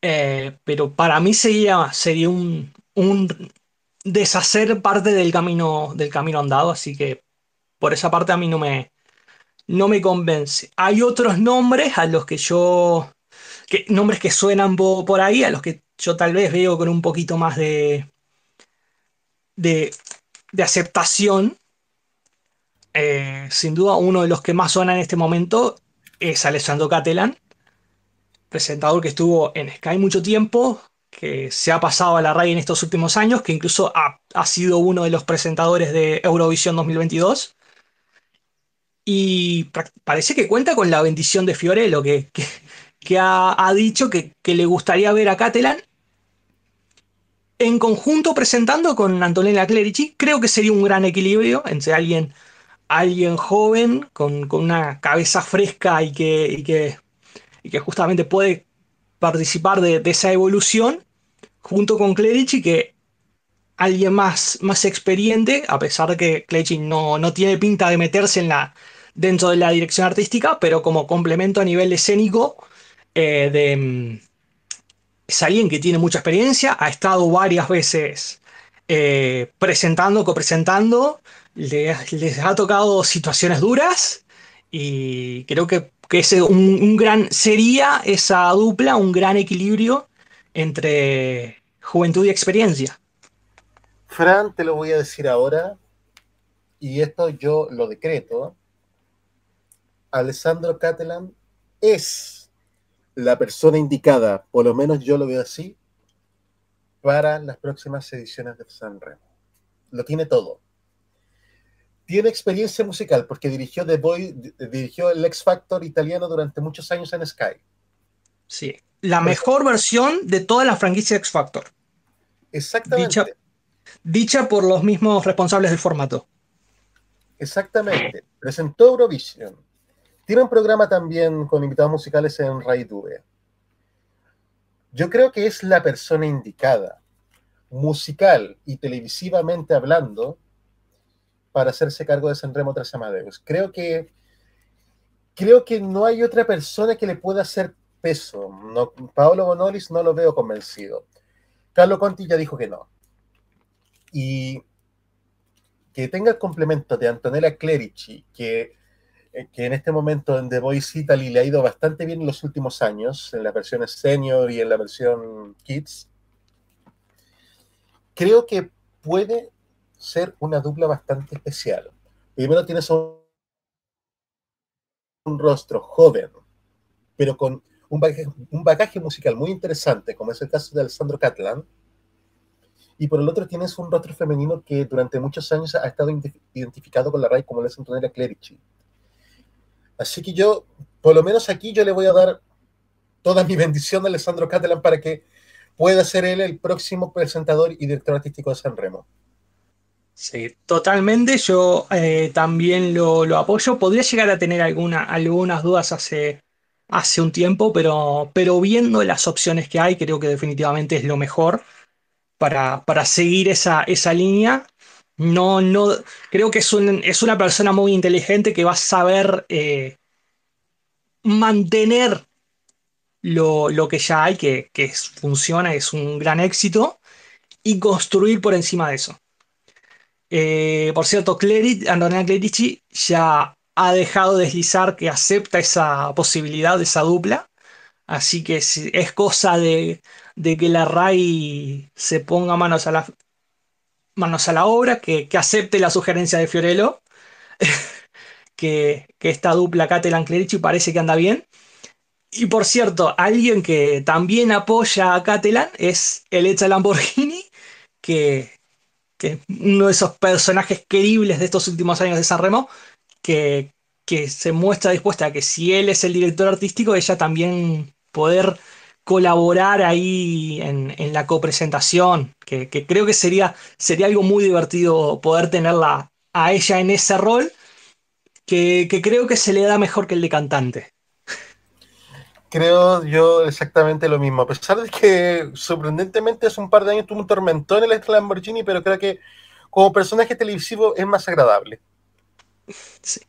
eh, pero para mí sería, sería un, un, deshacer parte del camino, del camino andado, así que por esa parte a mí no me, no me convence. Hay otros nombres a los que yo, que, nombres que suenan por ahí, a los que yo tal vez veo con un poquito más de, de, aceptación. Eh, sin duda, uno de los que más suena en este momento es Alessandro Catelan, presentador que estuvo en Sky mucho tiempo, que se ha pasado a la RAI en estos últimos años, que incluso ha, ha sido uno de los presentadores de Eurovisión 2022 y parece que cuenta con la bendición de Fiorello, que, ha, dicho que, le gustaría ver a Catalan en conjunto presentando con Antonella Clerici. Creo que sería un gran equilibrio entre alguien, alguien joven, con, una cabeza fresca y que, que, que justamente puede participar de, de, esa evolución, junto con Clerici, que alguien más, más experiente, a pesar de que Kleching no, tiene pinta de meterse en la, dentro de la dirección artística, pero como complemento a nivel escénico, eh, de, mm, es alguien que tiene mucha experiencia, ha estado varias veces eh, presentando, copresentando, les, les ha tocado situaciones duras y creo que, que un gran, sería esa dupla, un gran equilibrio entre juventud y experiencia. Fran, te lo voy a decir ahora, y esto yo lo decreto. Alessandro Catalan es la persona indicada, por lo menos yo lo veo así, para las próximas ediciones de San Remo. Lo tiene todo. Tiene experiencia musical porque dirigió The Boy, dirigió el X Factor italiano durante muchos años en Sky. Sí, la mejor versión de toda la franquicia X Factor. Exactamente dicha por los mismos responsables del formato. Exactamente, presentó Eurovision. Tiene un programa también con invitados musicales en duve Yo creo que es la persona indicada, musical y televisivamente hablando, para hacerse cargo de Sanremo tras Amadeus. Creo que creo que no hay otra persona que le pueda hacer peso. Paolo Bonolis no lo veo convencido. Carlo Conti ya dijo que no. Y que tenga el complemento de Antonella Clerici, que, eh, que en este momento en The Voice Italy le ha ido bastante bien en los últimos años, en las versiones senior y en la versión kids, creo que puede ser una dupla bastante especial. Primero tienes un, un rostro joven, pero con un bagaje, un bagaje musical muy interesante, como es el caso de Alessandro Catlan, y por el otro tienes un rostro femenino que durante muchos años ha estado identificado con la RAI como la Antonella Clerici. Así que yo, por lo menos aquí, yo le voy a dar toda mi bendición a Alessandro Catalán para que pueda ser él el próximo presentador y director artístico de San Remo. Sí, totalmente. Yo eh, también lo, apoyo. Podría llegar a tener algunas dudas hace, hace un tiempo, pero, pero viendo las opciones que hay, creo que definitivamente es lo mejor para, seguir esa, línea. No, no, creo que es, una persona muy inteligente que va a saber eh, mantener lo, que ya hay, que, funciona, es un gran éxito, y construir por encima de eso. Eh, por cierto, Andrés Clerici ya ha dejado deslizar que acepta esa posibilidad, de esa dupla. Así que es cosa de, de que la RAI se ponga manos a la, manos a la obra, que, acepte la sugerencia de Fiorello, que, esta dupla Catalan Clerici parece que anda bien. Y por cierto, alguien que también apoya a Catalan es el Lamborghini, que, que uno de esos personajes queribles de estos últimos años de San Remo, que, que se muestra dispuesta a que si él es el director artístico, ella también poder colaborar ahí en, la copresentación, que, creo que sería, sería algo muy divertido poder tenerla a ella en ese rol, que, creo que se le da mejor que el de cantante. Creo yo exactamente lo mismo, a pesar de que sorprendentemente hace un par de años tuvo un tormentón en el Lamborghini, pero creo que como personaje televisivo es más agradable. Sí.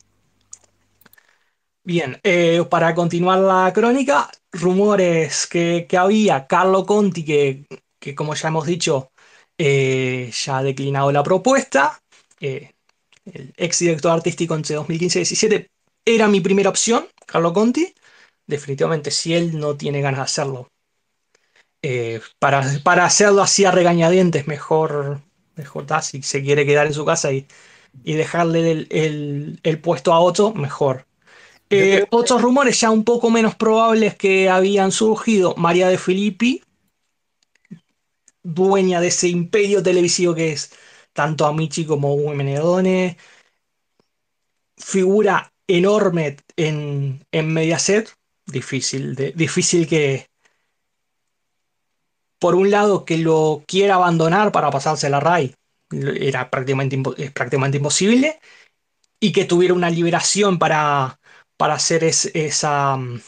Bien, eh, para continuar la crónica, rumores que, que había, Carlo Conti, que, como ya hemos dicho, eh, ya ha declinado la propuesta. Eh, el ex director artístico entre 2015 y 2017 era mi primera opción, Carlo Conti. Definitivamente, si él no tiene ganas de hacerlo, eh, para, hacerlo así a regañadientes, mejor, mejor si se quiere quedar en su casa y, dejarle el puesto a otro, mejor. Eh, otros rumores ya un poco menos probables que habían surgido, María de Filippi, dueña de ese imperio televisivo que es tanto a Amici como Menedone, figura enorme en, en Mediaset, difícil, de, difícil que, por un lado, que lo quiera abandonar para pasarse a la RAI, era prácticamente, es prácticamente imposible, y que tuviera una liberación para para hacer esa mm,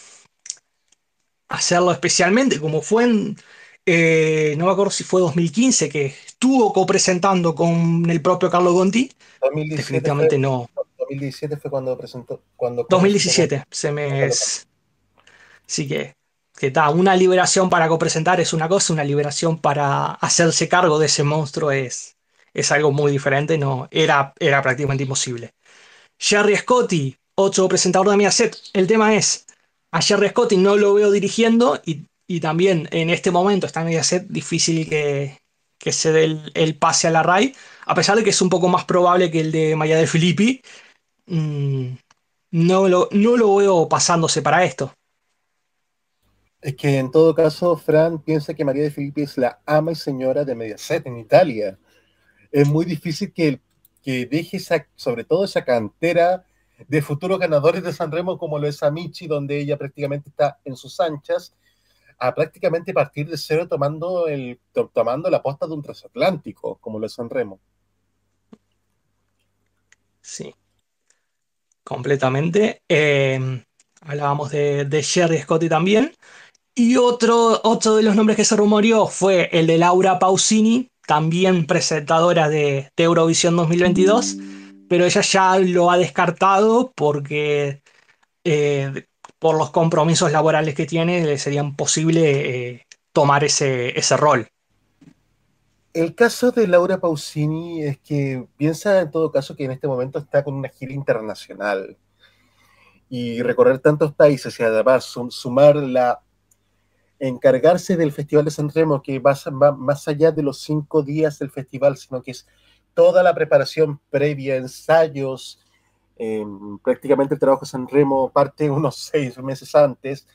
hacerlo especialmente, como fue en, eh, no me acuerdo si fue 2015, que estuvo copresentando con el propio Carlo Gonti. Definitivamente no. 2017 fue cuando presentó. Cuando 2017, se me. Es, sí que. una liberación para copresentar es una cosa, una liberación para hacerse cargo de ese monstruo es, es algo muy diferente, no, era, era prácticamente imposible. Jerry Scotti, otro presentador de Mediaset. El tema es, a Jerry y no lo veo dirigiendo y, también en este momento está en Mediaset difícil que, se dé el, pase a la RAI, a pesar de que es un poco más probable que el de María de Filippi. Mm, no, lo, no lo veo pasándose para esto. Es que en todo caso, Fran piensa que María de Filippi es la ama y señora de Mediaset en Italia. Es muy difícil que, deje sobre todo esa cantera de futuros ganadores de San Remo, como lo es Amici, donde ella prácticamente está en sus anchas, a prácticamente partir de cero tomando, el, tomando la posta de un transatlántico, como lo es San Sí, completamente. Eh, hablábamos de, de Sherry Scotti también. Y otro, otro de los nombres que se rumoreó fue el de Laura Pausini, también presentadora de, de Eurovisión 2022 pero ella ya lo ha descartado porque eh, por los compromisos laborales que tiene le sería imposible eh, tomar ese, ese rol. El caso de Laura Pausini es que piensa en todo caso que en este momento está con una gira internacional y recorrer tantos países y además sumar la encargarse del Festival de San Remo, que va, va más allá de los cinco días del festival, sino que es toda la preparación previa, ensayos, em, prácticamente el trabajo de San Remo parte unos seis meses antes,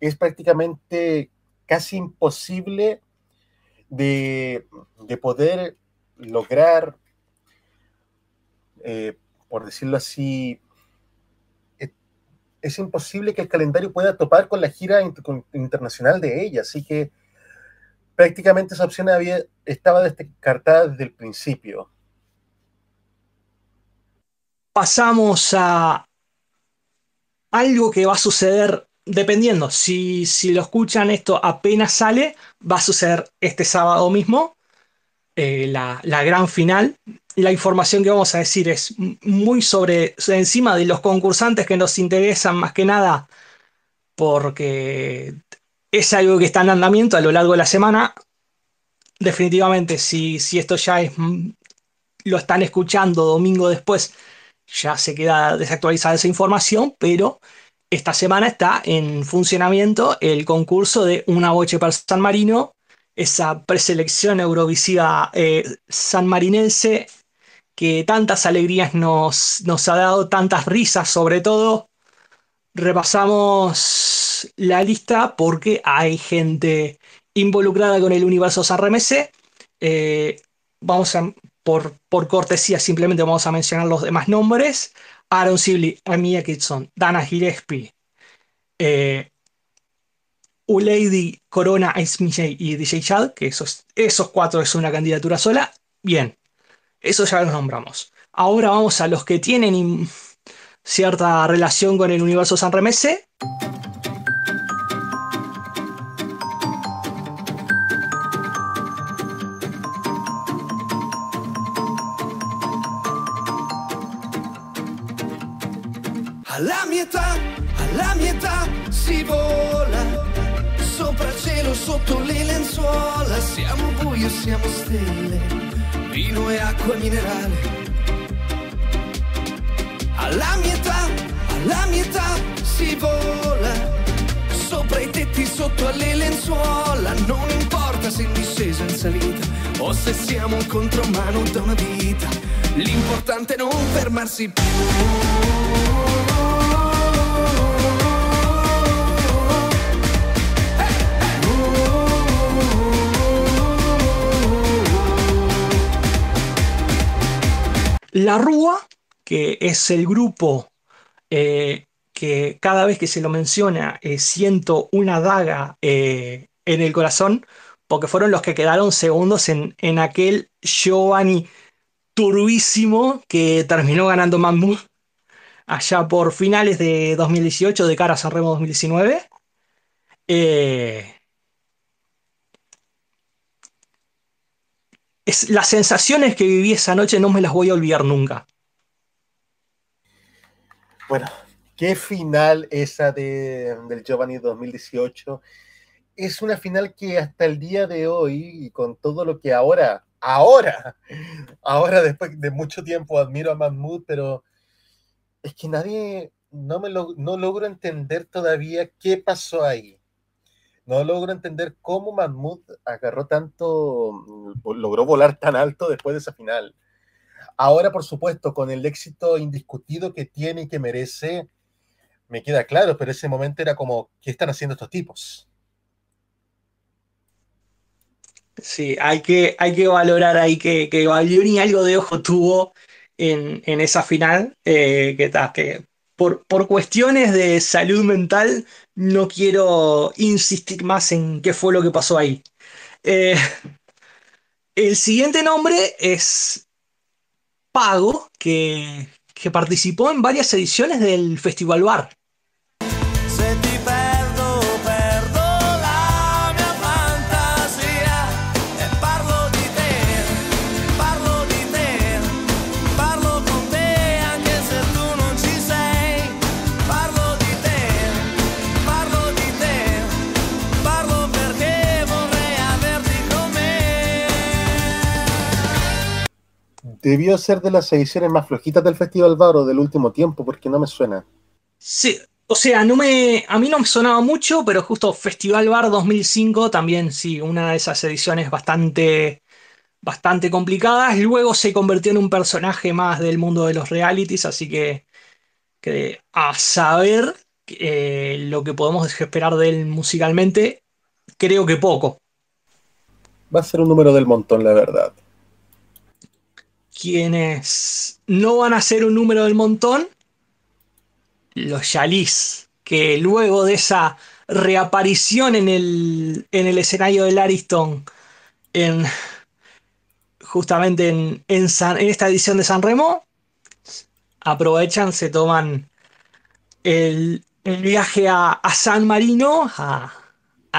es prácticamente casi imposible de, poder lograr, eh, por decirlo así, eh, es, imposible que el calendario pueda topar con la gira internacional de ella, así que prácticamente esa opción había, estaba descartada desde el principio. Pasamos a algo que va a suceder, dependiendo, si, lo escuchan esto apenas sale, va a suceder este sábado mismo, eh, la, gran final. La información que vamos a decir es muy sobre encima de los concursantes que nos interesan más que nada porque es algo que está en andamiento a lo largo de la semana. Definitivamente, si, esto ya es, mm, lo están escuchando domingo después, ya se queda desactualizada esa información, pero esta semana está en funcionamiento el concurso de Una Boche para San Marino, esa preselección eurovisiva eh, sanmarinense que tantas alegrías nos, nos ha dado, tantas risas sobre todo, repasamos la lista porque hay gente involucrada con el universo SRMC. Eh, vamos a, por, cortesía, simplemente vamos a mencionar los demás nombres. Aaron Sibley, Amia Kitson, Dana Gillespie, eh, Ulady, Corona, Ice y DJ Chad, que esos, esos cuatro es una candidatura sola. Bien, eso ya los nombramos. Ahora vamos a los que tienen cierta relación con el universo San Remese. A la mitad a la mitad si vola Sopra il cielo, sotto le lenzuola Siamo buio, siamo stelle Vino e acqua e minerale alla mia età, alla mia età si vola. Sopra i tetti, sotto alle lenzuola, non importa se in discesa o in salita, o se siamo un contromano da una vita, l'importante è non fermarsi più. La Rua es el grupo eh, que cada vez que se lo menciona eh, siento una daga eh, en el corazón, porque fueron los que quedaron segundos en, aquel Giovanni turbísimo que terminó ganando Mambo allá por finales de 2018 de cara a Sanremo 2019. es, las sensaciones que viví esa noche no me las voy a olvidar nunca. Bueno, qué final esa del Giovanni 2018. Es una final que hasta el día de hoy, y con todo lo que ahora, ahora, ahora después de mucho tiempo admiro a Mahmoud, pero es que nadie, no, me no logro entender todavía qué pasó ahí. No logro entender cómo Mahmoud agarró tanto, mm, logró volar tan alto después de esa final. Ahora, por supuesto, con el éxito indiscutido que tiene y que merece, me queda claro, pero ese momento era como, ¿qué están haciendo estos tipos? Sí, hay que, hay que valorar ahí que, que algo de ojo tuvo en, esa final, eh, que, por, por, cuestiones de salud mental no quiero insistir más en qué fue lo que pasó ahí. Eh, el siguiente nombre es pago que, que participó en varias ediciones del Festival Bar. debió ser de las ediciones más flojitas del Festival o del último tiempo, porque no me suena. Sí, o sea, no me, a mí no me sonaba mucho, pero justo Festival Bar 2005 también, sí, una de esas ediciones bastante, bastante complicadas. Luego se convirtió en un personaje más del mundo de los realities, así que, a saber eh, lo que podemos esperar de él musicalmente, creo que poco. Va a ser un número del montón, la verdad quienes no van a ser un número del montón, los Yalis, que luego de esa reaparición en el, escenario del Ariston, en, justamente en, en, esta edición de San Remo, aprovechan, se toman el, viaje a, San Marino, a,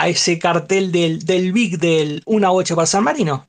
ese cartel del, del Big del 1 a 8 para San Marino.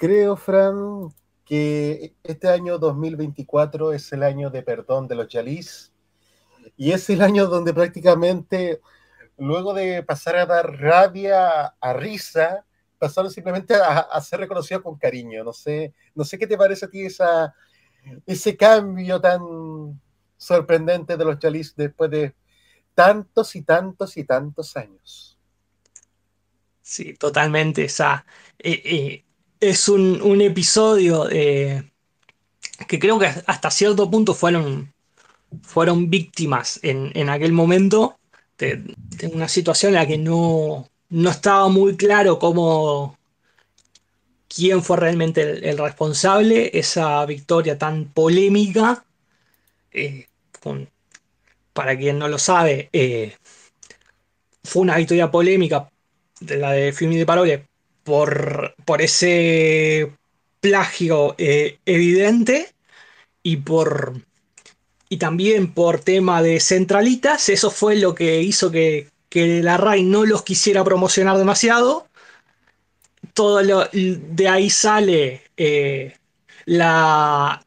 Creo, Fran, que este año 2024 es el año de perdón de los chalís y es el año donde prácticamente, luego de pasar a dar rabia a risa, pasaron simplemente a, ser reconocidos con cariño. No sé, no sé qué te parece a ti esa, ese cambio tan sorprendente de los chalís después de tantos y tantos y tantos años. Sí, totalmente. Esa. Eh, eh, es un, episodio eh, que creo que hasta cierto punto fueron, fueron víctimas en, aquel momento de, una situación en la que no, estaba muy claro cómo quién fue realmente el, responsable, esa victoria tan polémica, eh, para quien no lo sabe, eh, fue una victoria polémica de la de Fumi de Parole por, por ese plagio eh, evidente y por y también por tema de centralitas, eso fue lo que hizo que, la RAI no los quisiera promocionar demasiado. Todo de ahí sale eh, la,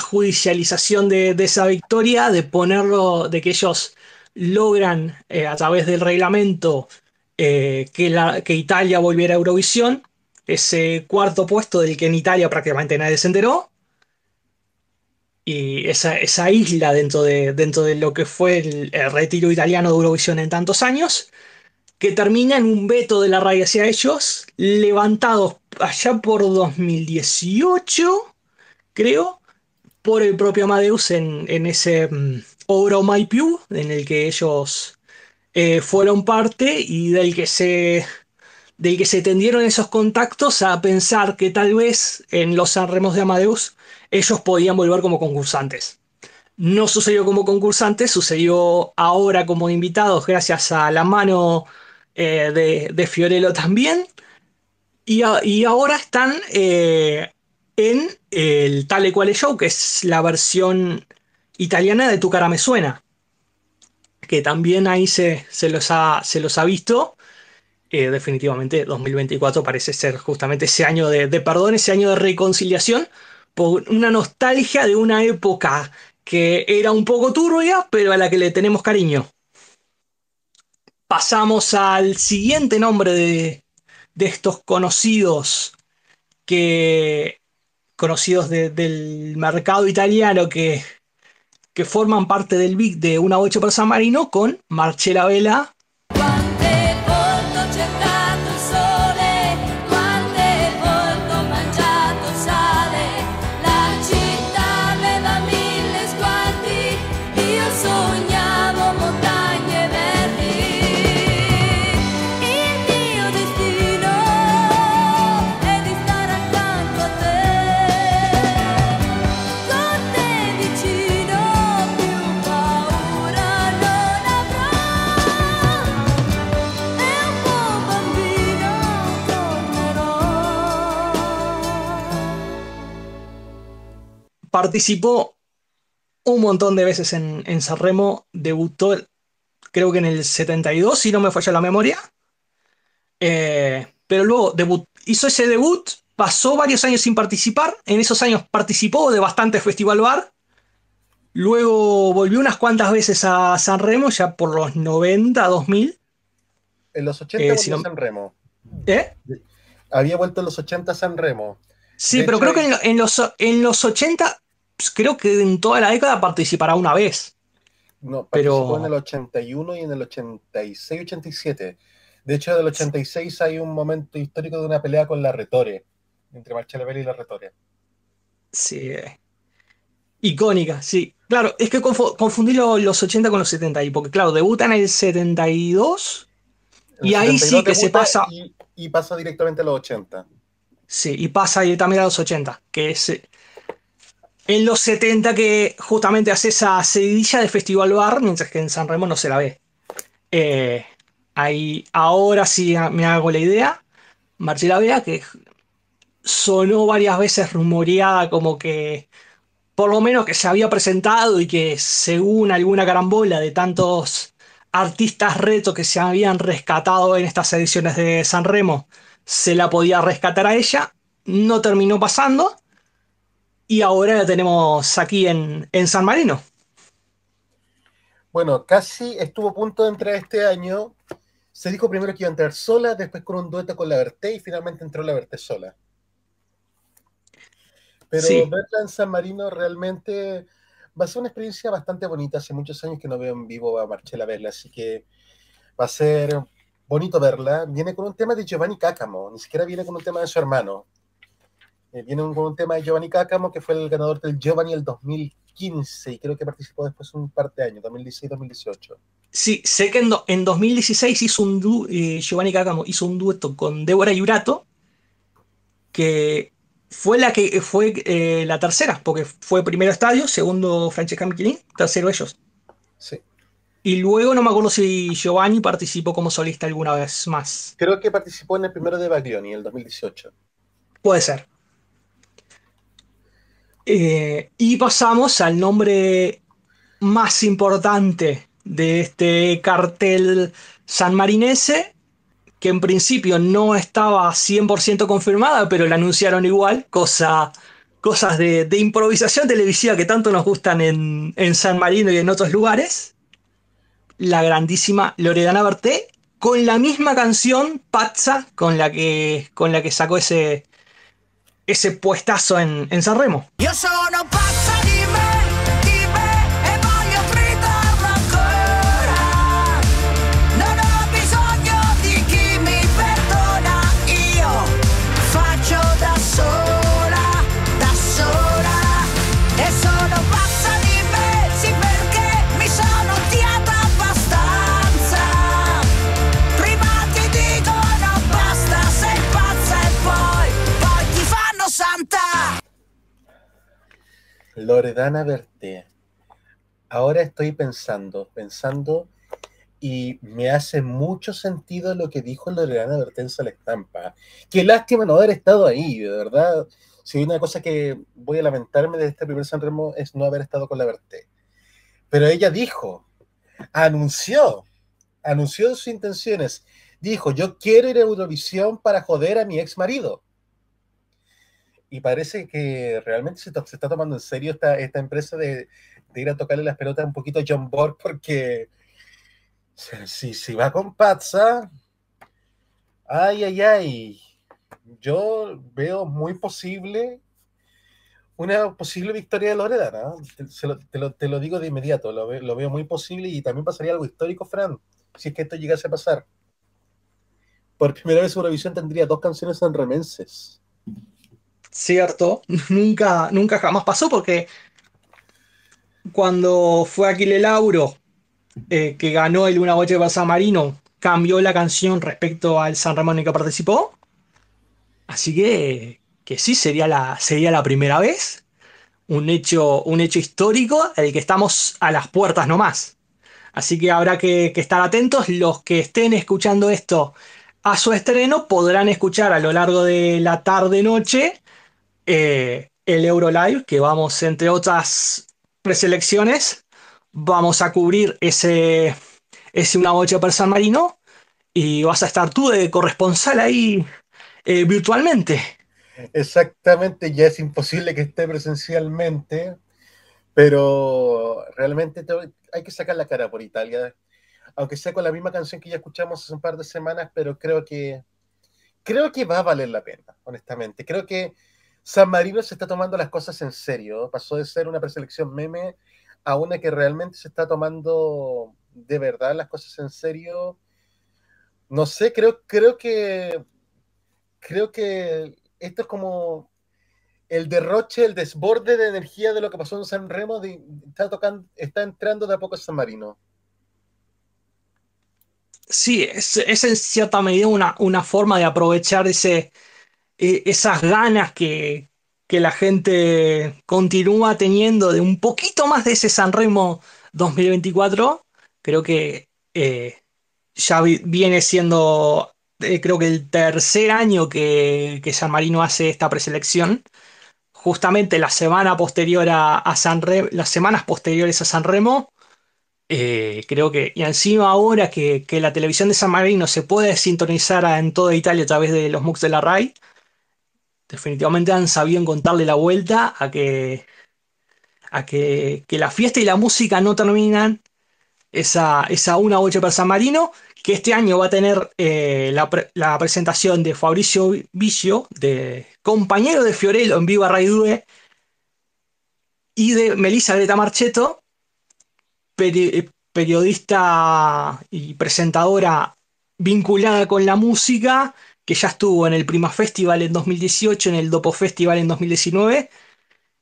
judicialización de, esa victoria, de ponerlo, de que ellos logran eh, a través del reglamento eh, que, Italia volviera a Eurovisión, ese cuarto puesto del que en Italia prácticamente nadie se enteró, y esa, isla dentro de, dentro de, lo que fue el, retiro italiano de Eurovisión en tantos años, que termina en un veto de la RAI hacia ellos, levantados allá por 2018, creo, por el propio Amadeus en, ese Oro My Pew, en el que ellos eh, fueron parte y del que se que se tendieron esos contactos a pensar que tal vez en los Sanremos de Amadeus ellos podían volver como concursantes. No sucedió como concursantes, sucedió ahora como invitados gracias a la mano eh, de, Fiorello también. Y, ahora están eh, en el Tal y Cual Show, que es la versión italiana de Tu cara me suena también ahí se, se, los, ha, se los ha visto. Eh, definitivamente 2024 parece ser justamente ese año de, perdón, ese año de reconciliación, por una nostalgia de una época que era un poco turbia, pero a la que le tenemos cariño. Pasamos al siguiente nombre de, estos conocidos que conocidos del mercado italiano que que forman parte del Big de Una ocho para San Marino con Marcela Vela participó un montón de veces en, San Sanremo, debutó creo que en el 72, si no me falla la memoria, eh, pero luego hizo ese debut, pasó varios años sin participar, en esos años participó de bastante Festival Bar, luego volvió unas cuantas veces a Sanremo, ya por los 90, 2000. En los 80 en eh, ¿Eh? Había vuelto en los 80 a San Sí, pero creo que en los 80 pues, creo que en toda la década participará una vez. No, participó pero... en el 81 y en el 86, 87. De hecho, del 86 hay un momento histórico de una pelea con la Retore, entre Marchelabelli y la Retore. Sí. Eh. Icónica, sí. Claro, es que confundí los 80 con los 70 y porque claro, debuta en el 72 y ahí sí que se pasa... Y, y, pasa directamente a los 80. Sí, y pasa directamente a los 80, que es, eh, en los 70 que justamente hace esa sedilla de Festival Bar, mientras que en San Remo no se la ve. Eh, ahí, ahora sí me hago la idea. Marcela vea, que sonó varias veces rumoreada como que por lo menos que se había presentado y que según alguna carambola de tantos artistas retos que se habían rescatado en estas ediciones de San Remo, se la podía rescatar a ella, no terminó pasando y ahora la tenemos aquí en, San Marino. Bueno, casi estuvo a punto de entrar este año. Se dijo primero que iba a entrar sola, después con un dueto con la Verte y finalmente entró la Verte sola. Pero verla en San Marino realmente va a ser una experiencia bastante bonita. Hace muchos años que no veo en vivo a Marcela verla, así que va a ser bonito verla. Viene con un tema de Giovanni Cácamo, ni siquiera viene con un tema de su hermano. Eh, viene con un tema de Giovanni Cacamo que fue el ganador del Giovanni el 2015 y creo que participó después un par de años, 2016-2018. Sí, sé que en, 2016 hizo un eh, Giovanni Cacamo hizo un dueto con Débora Yurato, que fue la que eh, fue la tercera, porque fue primero Estadio, segundo Francesca Michelin, tercero ellos. Sí. Y luego no me acuerdo si Giovanni participó como solista alguna vez más. Creo que participó en el primero de Baglioni, el 2018. Puede ser. Eh, y pasamos al nombre más importante de este cartel sanmarinense, que en principio no estaba 100% confirmada, pero la anunciaron igual, cosa, cosas de, improvisación televisiva que tanto nos gustan en, San Marino y en otros lugares. La grandísima Loredana Berté, con la misma canción, Pazza, con la que, con la que sacó ese, ese puestazo en, en San Remo. Loredana Verte. Ahora estoy pensando, pensando, y me hace mucho sentido lo que dijo Loredana Berté en la estampa. Qué lástima no haber estado ahí, de verdad. Si hay una cosa que voy a lamentarme de este primer Remo es no haber estado con la verte Pero ella dijo, anunció, anunció sus intenciones. Dijo, yo quiero ir a Eurovisión para joder a mi ex marido y parece que realmente se, está tomando en serio esta, empresa de, ir a tocarle las pelotas un poquito a John Borg, porque si, va con Patza, ay, ay, ay, yo veo muy posible una posible victoria de Loredana. ¿ah? Te, lo, te, lo, digo de inmediato, lo, veo muy posible y también pasaría algo histórico, Fran, si es que esto llegase a pasar. Por primera vez Eurovisión tendría dos canciones sanremenses cierto, nunca, nunca jamás pasó porque cuando fue Aquile Lauro eh, que ganó el Una Boche para San Marino, cambió la canción respecto al San Ramón en que participó. Así que, que sí, sería la, sería la primera vez. Un hecho, un hecho histórico el que estamos a las puertas nomás. Así que habrá que, que estar atentos. Los que estén escuchando esto a su estreno podrán escuchar a lo largo de la tarde-noche eh, el Eurolive, que vamos, entre otras preselecciones, vamos a cubrir ese, ese una noche para San Marino y vas a estar tú de corresponsal ahí eh, virtualmente. Exactamente, ya es imposible que esté presencialmente, pero realmente hay que sacar la cara por Italia. Aunque sea con la misma canción que ya escuchamos hace un par de semanas, pero creo que creo que va a valer la pena, honestamente. Creo que San Marino se está tomando las cosas en serio. Pasó de ser una preselección meme a una que realmente se está tomando de verdad las cosas en serio. No sé, creo, creo que creo que esto es como el derroche, el desborde de energía de lo que pasó en San Remo de, está, tocando, está entrando de a poco San Marino. Sí, es, en cierta medida una, una, forma de aprovechar ese, e, esas ganas que, la gente continúa teniendo de un poquito más de ese Sanremo 2024, creo que eh, ya viene siendo, eh, creo que el tercer año que, San Marino hace esta preselección. Justamente la semana posterior a, San las semanas posteriores a San Remo, eh, creo que, y encima ahora que, que, la televisión de San Marino se puede sintonizar en toda Italia a través de los MOOCs de la RAI, definitivamente han sabido encontrarle la vuelta a que, a que, la fiesta y la música no terminan esa, esa una ocho para San Marino, que este año va a tener eh, la, presentación de Fabricio Vicio, de compañero de Fiorello en Viva Raidue y de Melissa Greta Marcheto, eh, periodista y presentadora vinculada con la música, que ya estuvo en el Prima Festival en 2018, en el Dopo Festival en 2019,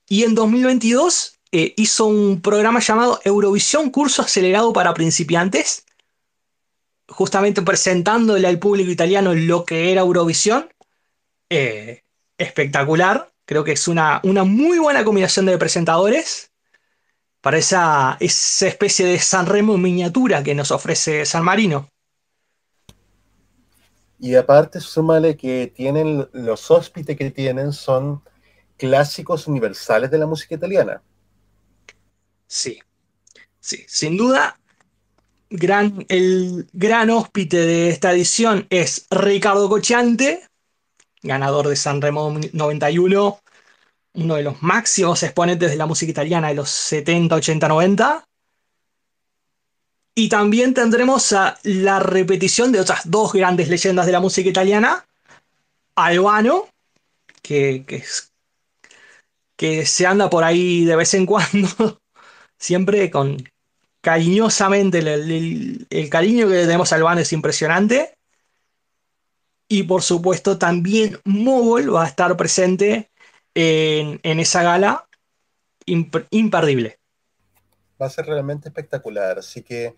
y en 2022 eh, hizo un programa llamado Eurovisión Curso Acelerado para Principiantes, justamente presentándole al público italiano lo que era Eurovisión. Eh, espectacular, creo que es una, una muy buena combinación de presentadores para esa, esa especie de San Remo miniatura que nos ofrece San Marino. Y aparte, sumale que tienen los hóspites que tienen son clásicos universales de la música italiana. Sí, sí, sin duda. Gran, el gran hóspite de esta edición es Ricardo Cochante, ganador de San Remo 91, uno de los máximos exponentes de la música italiana de los 70, 80, 90. Y también tendremos la repetición de otras dos grandes leyendas de la música italiana, Albano, que, se anda por ahí de vez en cuando, siempre con cariñosamente, el, cariño que le tenemos a Albano es impresionante. Y por supuesto también Mogol va a estar presente en, esa gala imperdible va a ser realmente espectacular. Así que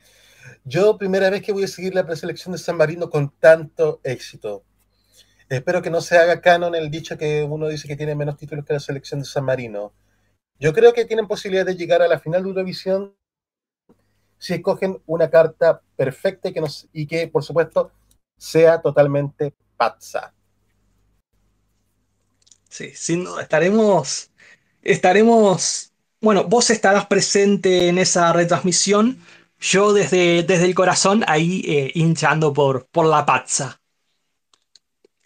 yo primera vez que voy a seguir la preselección de San Marino con tanto éxito. Espero que no se haga canon el dicho que uno dice que tiene menos títulos que la selección de San Marino. Yo creo que tienen posibilidad de llegar a la final de Eurovisión si escogen una carta perfecta y que, por supuesto, sea totalmente pazza. Sí, sin no Estaremos, estaremos bueno, vos estarás presente en esa retransmisión. Yo desde, desde el corazón ahí eh, hinchando por, por la pazza.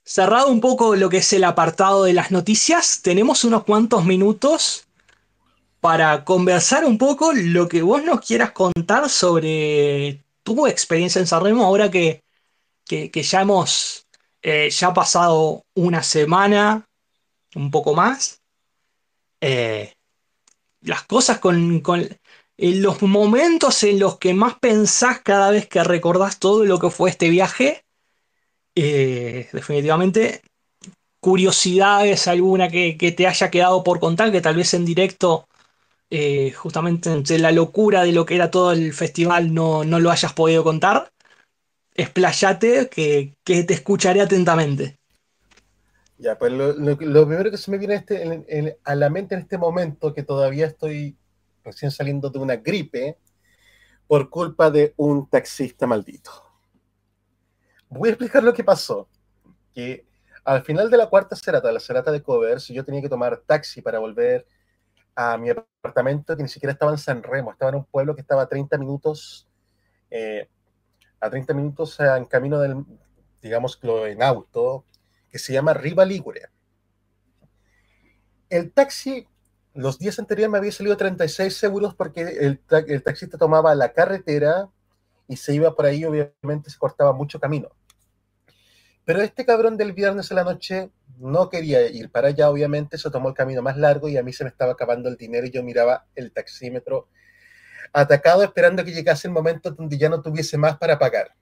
Cerrado un poco lo que es el apartado de las noticias, tenemos unos cuantos minutos para conversar un poco lo que vos nos quieras contar sobre tu experiencia en Sanremo ahora que, ya hemos eh, ya pasado una semana, un poco más. Eh, las cosas con, eh, los momentos en los que más pensás cada vez que recordás todo lo que fue este viaje, eh, definitivamente curiosidades alguna que, te haya quedado por contar, que tal vez en directo, eh, justamente entre la locura de lo que era todo el festival, no, lo hayas podido contar, explayate que te escucharé atentamente. Ya, pues lo, primero que se me viene este, a la mente en este momento, que todavía estoy recién saliendo de una gripe, por culpa de un taxista maldito. Voy a explicar lo que pasó. Que al final de la cuarta serata, la serata de covers, yo tenía que tomar taxi para volver a mi apartamento, que ni siquiera estaba en San Remo, estaba en un pueblo que estaba a 30 minutos, eh, a 30 minutos eh, en camino del, digamos, en auto, que se llama Riva Ligure. El taxi, los días anteriores me había salido 36 euros porque el, taxista tomaba la carretera y se iba por ahí, obviamente se cortaba mucho camino. Pero este cabrón del viernes a la noche no quería ir para allá, obviamente, se tomó el camino más largo y a mí se me estaba acabando el dinero y yo miraba el taxímetro atacado esperando que llegase el momento donde ya no tuviese más para pagar.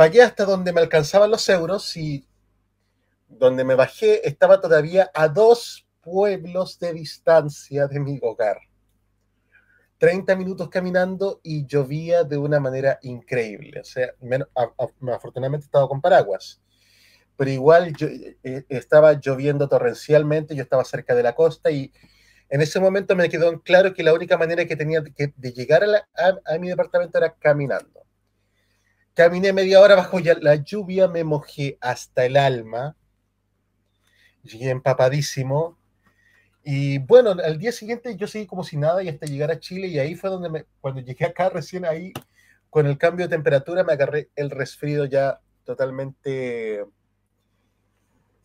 Pagué hasta donde me alcanzaban los euros y donde me bajé estaba todavía a dos pueblos de distancia de mi hogar. 30 minutos caminando y llovía de una manera increíble. O sea, afortunadamente estaba con paraguas, pero igual yo, eh, eh, estaba lloviendo torrencialmente, yo estaba cerca de la costa y en ese momento me quedó claro que la única manera que tenía de llegar a mi departamento era caminando. Caminé media hora bajo la lluvia, me mojé hasta el alma. Llegué empapadísimo. Y bueno, al día siguiente yo seguí como si nada y hasta llegar a Chile y ahí fue donde me, cuando llegué acá recién ahí, con el cambio de temperatura me agarré el resfrío ya totalmente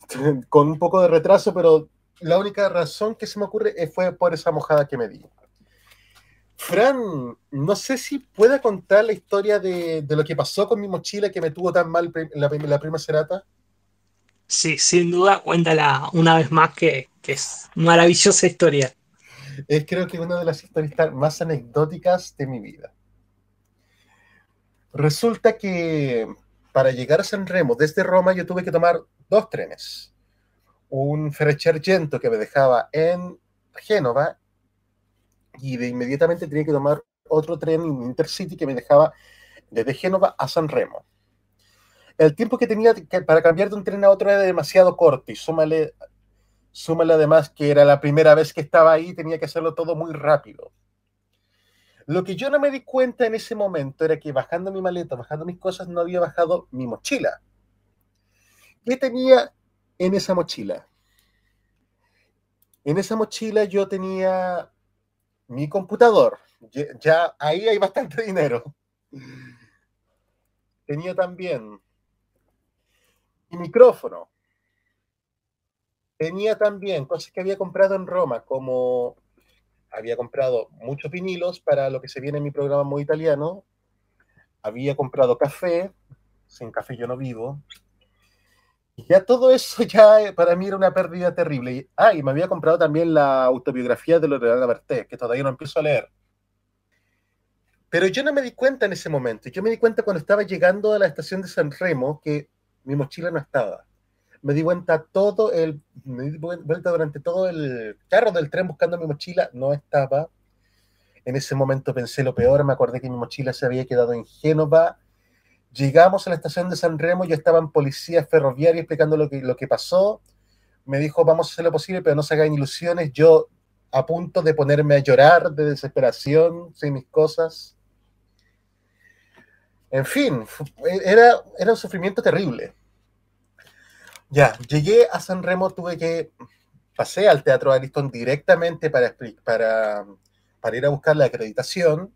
con un poco de retraso, pero la única razón que se me ocurre eh, fue por esa mojada que me di. Fran, no sé si pueda contar la historia de, lo que pasó con mi mochila que me tuvo tan mal la, la prima Serata. Sí, sin duda, cuéntala una vez más que, que es maravillosa historia. Es creo que una de las historias más anecdóticas de mi vida. Resulta que para llegar a San Remo desde Roma yo tuve que tomar dos trenes. Un Ferrocarril que me dejaba en Génova y de inmediatamente tenía que tomar otro tren en intercity que me dejaba desde Génova a San Remo. El tiempo que tenía para cambiar de un tren a otro era demasiado corto y súmale, súmale además que era la primera vez que estaba ahí, tenía que hacerlo todo muy rápido. Lo que yo no me di cuenta en ese momento era que bajando mi maleta, bajando mis cosas, no había bajado mi mochila. ¿Qué tenía en esa mochila? En esa mochila yo tenía mi computador, ya, ahí hay bastante dinero. Tenía también mi micrófono. Tenía también cosas que había comprado en Roma, como había comprado muchos vinilos para lo que se viene en mi programa muy italiano. Había comprado café, sin café yo no vivo ya todo eso ya eh, para mí era una pérdida terrible. ah, y me había comprado también la autobiografía de Lorena Bertés, que todavía no empiezo a leer. Pero yo no me di cuenta en ese momento. Yo me di cuenta cuando estaba llegando a la estación de San Remo que mi mochila no estaba. Me di cuenta todo el, vuelta durante todo el carro del tren buscando mi mochila, no estaba. En ese momento pensé lo peor, me acordé que mi mochila se había quedado en Génova Llegamos a la estación de San Remo, yo estaba en policía ferroviaria explicando lo que, lo que pasó. Me dijo, vamos a hacer lo posible, pero no se hagan ilusiones. Yo a punto de ponerme a llorar de desesperación sin mis cosas. En fin, era, era un sufrimiento terrible. Ya, llegué a San Remo, tuve que... Pasé al Teatro Ariston directamente para, para, para ir a buscar la acreditación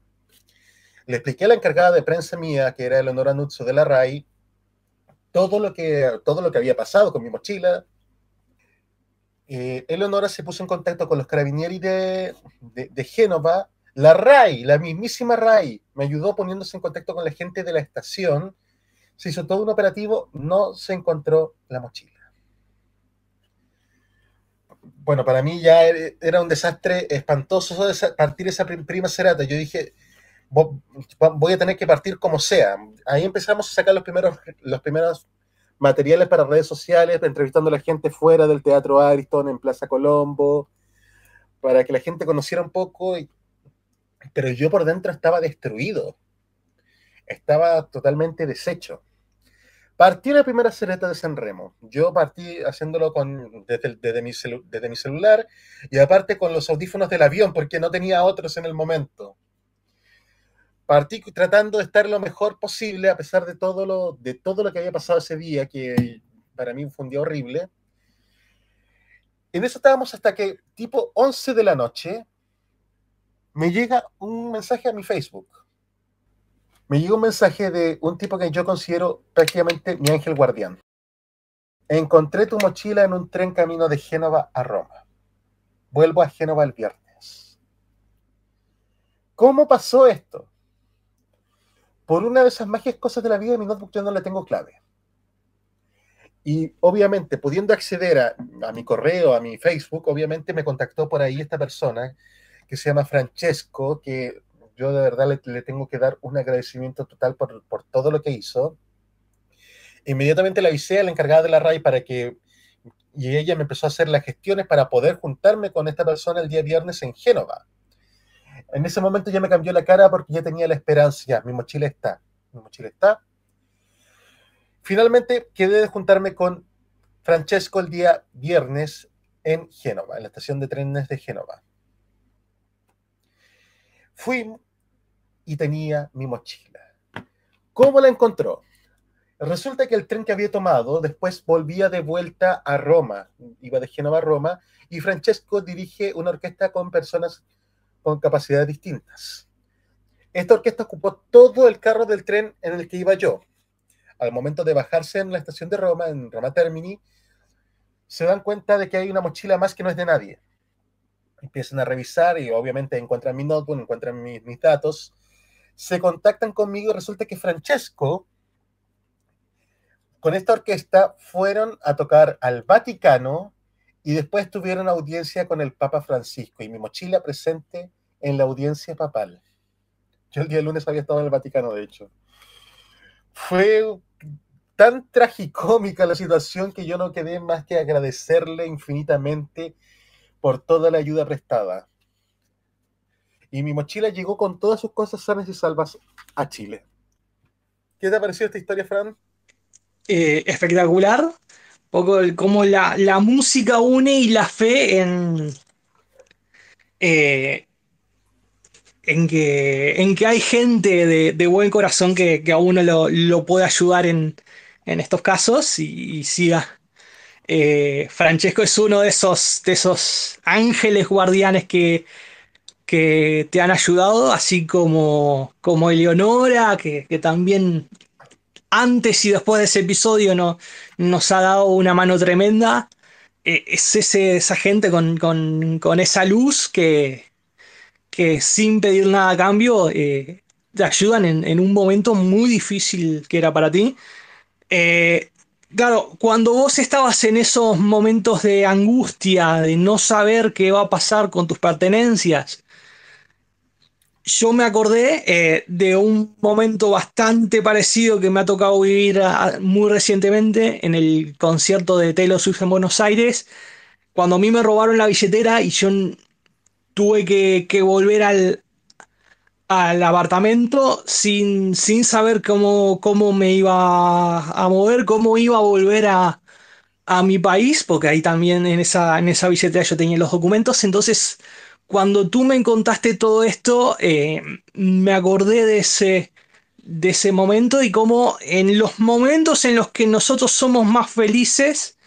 le expliqué a la encargada de prensa mía, que era Eleonora Nuzzo de la RAI, todo lo que, todo lo que había pasado con mi mochila. Eh, Eleonora se puso en contacto con los carabinieri de, Génova. La RAI, la mismísima RAI, me ayudó poniéndose en contacto con la gente de la estación. Se hizo todo un operativo, no se encontró la mochila. Bueno, para mí ya era un desastre espantoso partir esa prima serata. Yo dije, voy a tener que partir como sea. Ahí empezamos a sacar los primeros, los primeros materiales para redes sociales, entrevistando a la gente fuera del Teatro Ariston, en Plaza Colombo, para que la gente conociera un poco. pero yo por dentro estaba destruido, estaba totalmente deshecho. Partí la primera cereta de San Remo. Yo partí haciéndolo con, desde, mi desde mi celular y aparte con los audífonos del avión, porque no tenía otros en el momento partí tratando de estar lo mejor posible a pesar de todo lo, de todo lo que había pasado ese día, que para mí fue un día horrible. En eso estábamos hasta que tipo 11 de la noche me llega un mensaje a mi Facebook. Me llega un mensaje de un tipo que yo considero prácticamente mi ángel guardián. Encontré tu mochila en un tren camino de Génova a Roma. Vuelvo a Génova el viernes. ¿Cómo pasó esto? por una de esas magias cosas de la vida, mi notebook yo no le tengo clave. Y obviamente, pudiendo acceder a, mi correo, a mi Facebook, obviamente me contactó por ahí esta persona que se llama Francesco, que yo de verdad le, tengo que dar un agradecimiento total por, todo lo que hizo. Inmediatamente la avisé a la encargada de la RAI para que, y ella me empezó a hacer las gestiones para poder juntarme con esta persona el día viernes en Génova. En ese momento ya me cambió la cara porque ya tenía la esperanza, mi mochila está, mi mochila está. Finalmente quedé de juntarme con Francesco el día viernes en Génova, en la estación de trenes de Génova. Fui y tenía mi mochila. ¿Cómo la encontró? Resulta que el tren que había tomado después volvía de vuelta a Roma, iba de Génova a Roma, y Francesco dirige una orquesta con personas con capacidades distintas. Esta orquesta ocupó todo el carro del tren en el que iba yo. Al momento de bajarse en la estación de Roma, en Roma Termini, se dan cuenta de que hay una mochila más que no es de nadie. Empiezan a revisar y obviamente encuentran mi notebook, encuentran mis, mis datos. Se contactan conmigo y resulta que Francesco, con esta orquesta, fueron a tocar al Vaticano, y después tuvieron audiencia con el Papa Francisco y mi mochila presente en la audiencia papal. Yo el día lunes había estado en el Vaticano, de hecho. Fue tan tragicómica la situación que yo no quedé más que agradecerle infinitamente por toda la ayuda prestada. Y mi mochila llegó con todas sus cosas sanas y salvas a Chile. ¿Qué te ha parecido esta historia, Fran? Eh, espectacular poco como la, música une y la fe en, eh, en, que, en que hay gente de, buen corazón que, a uno lo, puede ayudar en, estos casos y, siga. Eh, Francesco es uno de esos, de esos ángeles guardianes que, que te han ayudado, así como, como Eleonora, que, que, también antes y después de ese episodio no, nos ha dado una mano tremenda. Eh, es esa gente con, esa luz que, sin pedir nada a cambio eh, te ayudan en, un momento muy difícil que era para ti. Eh, claro, cuando vos estabas en esos momentos de angustia, de no saber qué va a pasar con tus pertenencias, yo me acordé eh, de un momento bastante parecido que me ha tocado vivir ah, ah, muy recientemente en el concierto de Taylor Swift en Buenos Aires, cuando a mí me robaron la billetera y yo tuve que, volver al, al apartamento sin, sin saber cómo, cómo me iba a mover, cómo iba a volver a, a mi país, porque ahí también en esa, en esa billetera yo tenía los documentos, entonces cuando tú me contaste todo esto, eh, me acordé de ese, de ese momento y cómo en los momentos en los que nosotros somos más felices,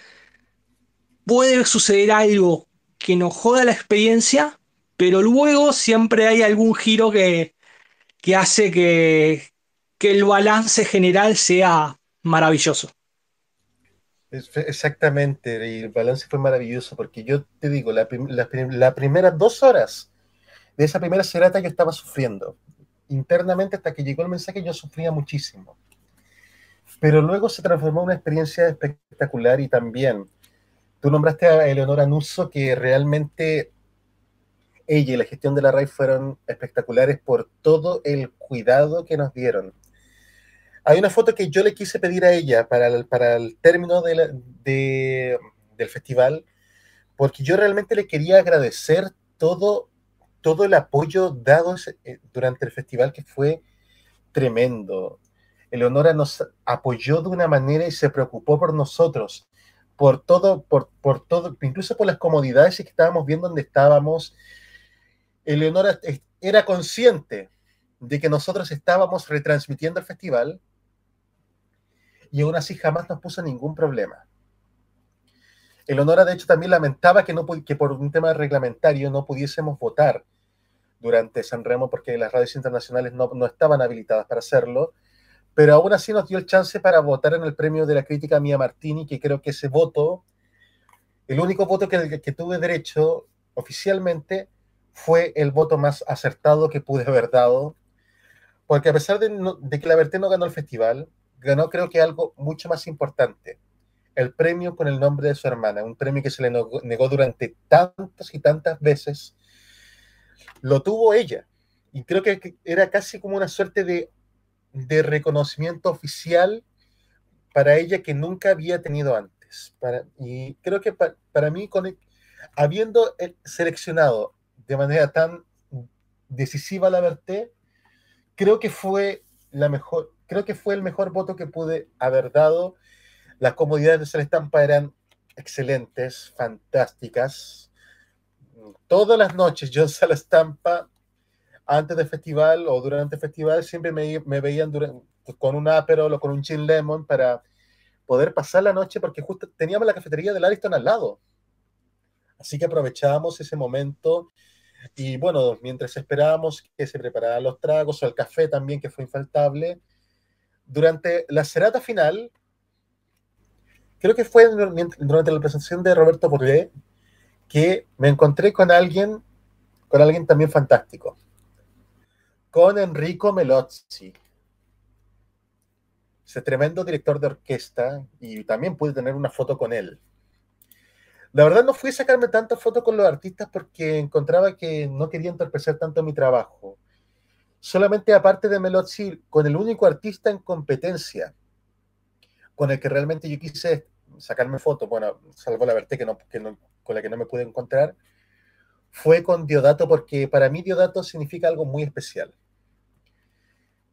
puede suceder algo que nos joda la experiencia, pero luego siempre hay algún giro que, hace que el balance general sea maravilloso. Exactamente, y el balance fue maravilloso, porque yo te digo, las primeras dos horas de esa primera serata yo estaba sufriendo. Internamente, hasta que llegó el mensaje, yo sufría muchísimo. Pero luego se transformó en una experiencia espectacular y también tú nombraste a Eleonora Nuso que realmente ella y la gestión de la RAI fueron espectaculares por todo el cuidado que nos dieron hay una foto que yo le quise pedir a ella para el, para el término de del festival, porque yo realmente le quería agradecer todo, todo el apoyo dado eh, durante el festival, que fue tremendo. Eleonora nos apoyó de una manera y se preocupó por nosotros, por todo, por, por todo, incluso por las comodidades que estábamos viendo donde estábamos. Eleonora era consciente de que nosotros estábamos retransmitiendo el festival y aún así jamás nos puso ningún problema. El honor de hecho, también lamentaba que, no, que por un tema reglamentario no pudiésemos votar durante San Remo, porque las radios internacionales no, estaban habilitadas para hacerlo, pero aún así nos dio el chance para votar en el premio de la crítica Mía Martini, que creo que ese voto, el único voto que, que tuve derecho oficialmente fue el voto más acertado que pude haber dado, porque a pesar de, que la Verte no ganó el festival, ganó creo que algo mucho más importante, el premio con el nombre de su hermana, un premio que se le negó durante tantas y tantas veces, lo tuvo ella. Y creo que era casi como una suerte de, de reconocimiento oficial para ella que nunca había tenido antes. Para, y creo que para, mí, con, e, habiendo eh, seleccionado de manera tan decisiva la verte creo que fue la mejor, creo que fue el mejor voto que pude haber dado. Las comodidades de estampa eran excelentes, fantásticas. Todas las noches yo en estampa antes del festival o durante el festival, siempre me, veían con un Aperol o con un Gin Lemon para poder pasar la noche, porque justo teníamos la cafetería del Ariston al lado. Así que aprovechábamos ese momento. Y bueno, mientras esperábamos que se prepararan los tragos o el café también, que fue infaltable, durante la serata final, creo que fue durante la presentación de Roberto Porlé, que me encontré con alguien, con alguien también fantástico, con Enrico Melozzi, ese tremendo director de orquesta, y también pude tener una foto con él. La verdad no fui a sacarme tantas fotos con los artistas porque encontraba que no quería entorpecer tanto mi trabajo solamente aparte de Melozzi, con el único artista en competencia con el que realmente yo quise sacarme foto, bueno, salvo la verte que, no, con la que no me pude encontrar, fue con Diodato, porque para mí Diodato significa algo muy especial.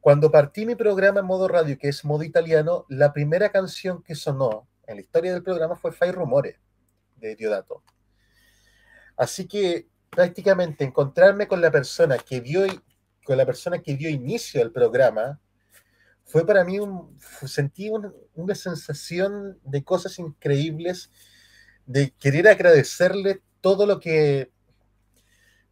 Cuando partí mi programa en modo radio, que es modo italiano, la primera canción que sonó en la historia del programa fue Fai Rumores de Diodato. Así que prácticamente encontrarme con la persona que vio y la persona que dio inicio al programa, fue para mí un, sentí una sensación de cosas increíbles, de querer agradecerle todo lo que,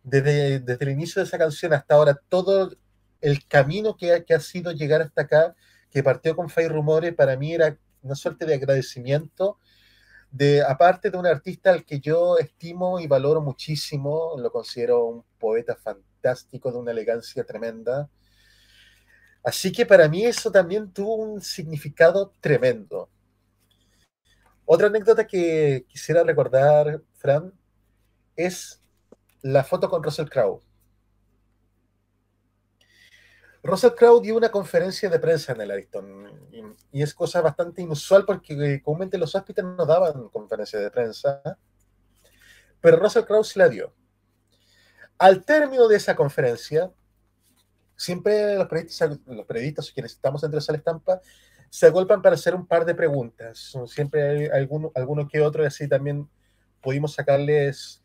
desde, el inicio de esa canción hasta ahora, todo el camino que ha, que ha sido llegar hasta acá, que partió con Fay Rumores, para mí era una suerte de agradecimiento de, aparte de un artista al que yo estimo y valoro muchísimo, lo considero un poeta fantástico, de una elegancia tremenda. Así que para mí eso también tuvo un significado tremendo. Otra anécdota que quisiera recordar, Fran, es la foto con Russell Crowe. Russell Crowe dio una conferencia de prensa en el Ariston y, es cosa bastante inusual porque eh, comúnmente los hospitales no daban conferencias de prensa, pero Russell Crowe sí la dio. Al término de esa conferencia, siempre los periodistas, los quienes estamos entre esa estampa se agolpan para hacer un par de preguntas. Siempre hay alguno, que otro, y así también pudimos sacarles,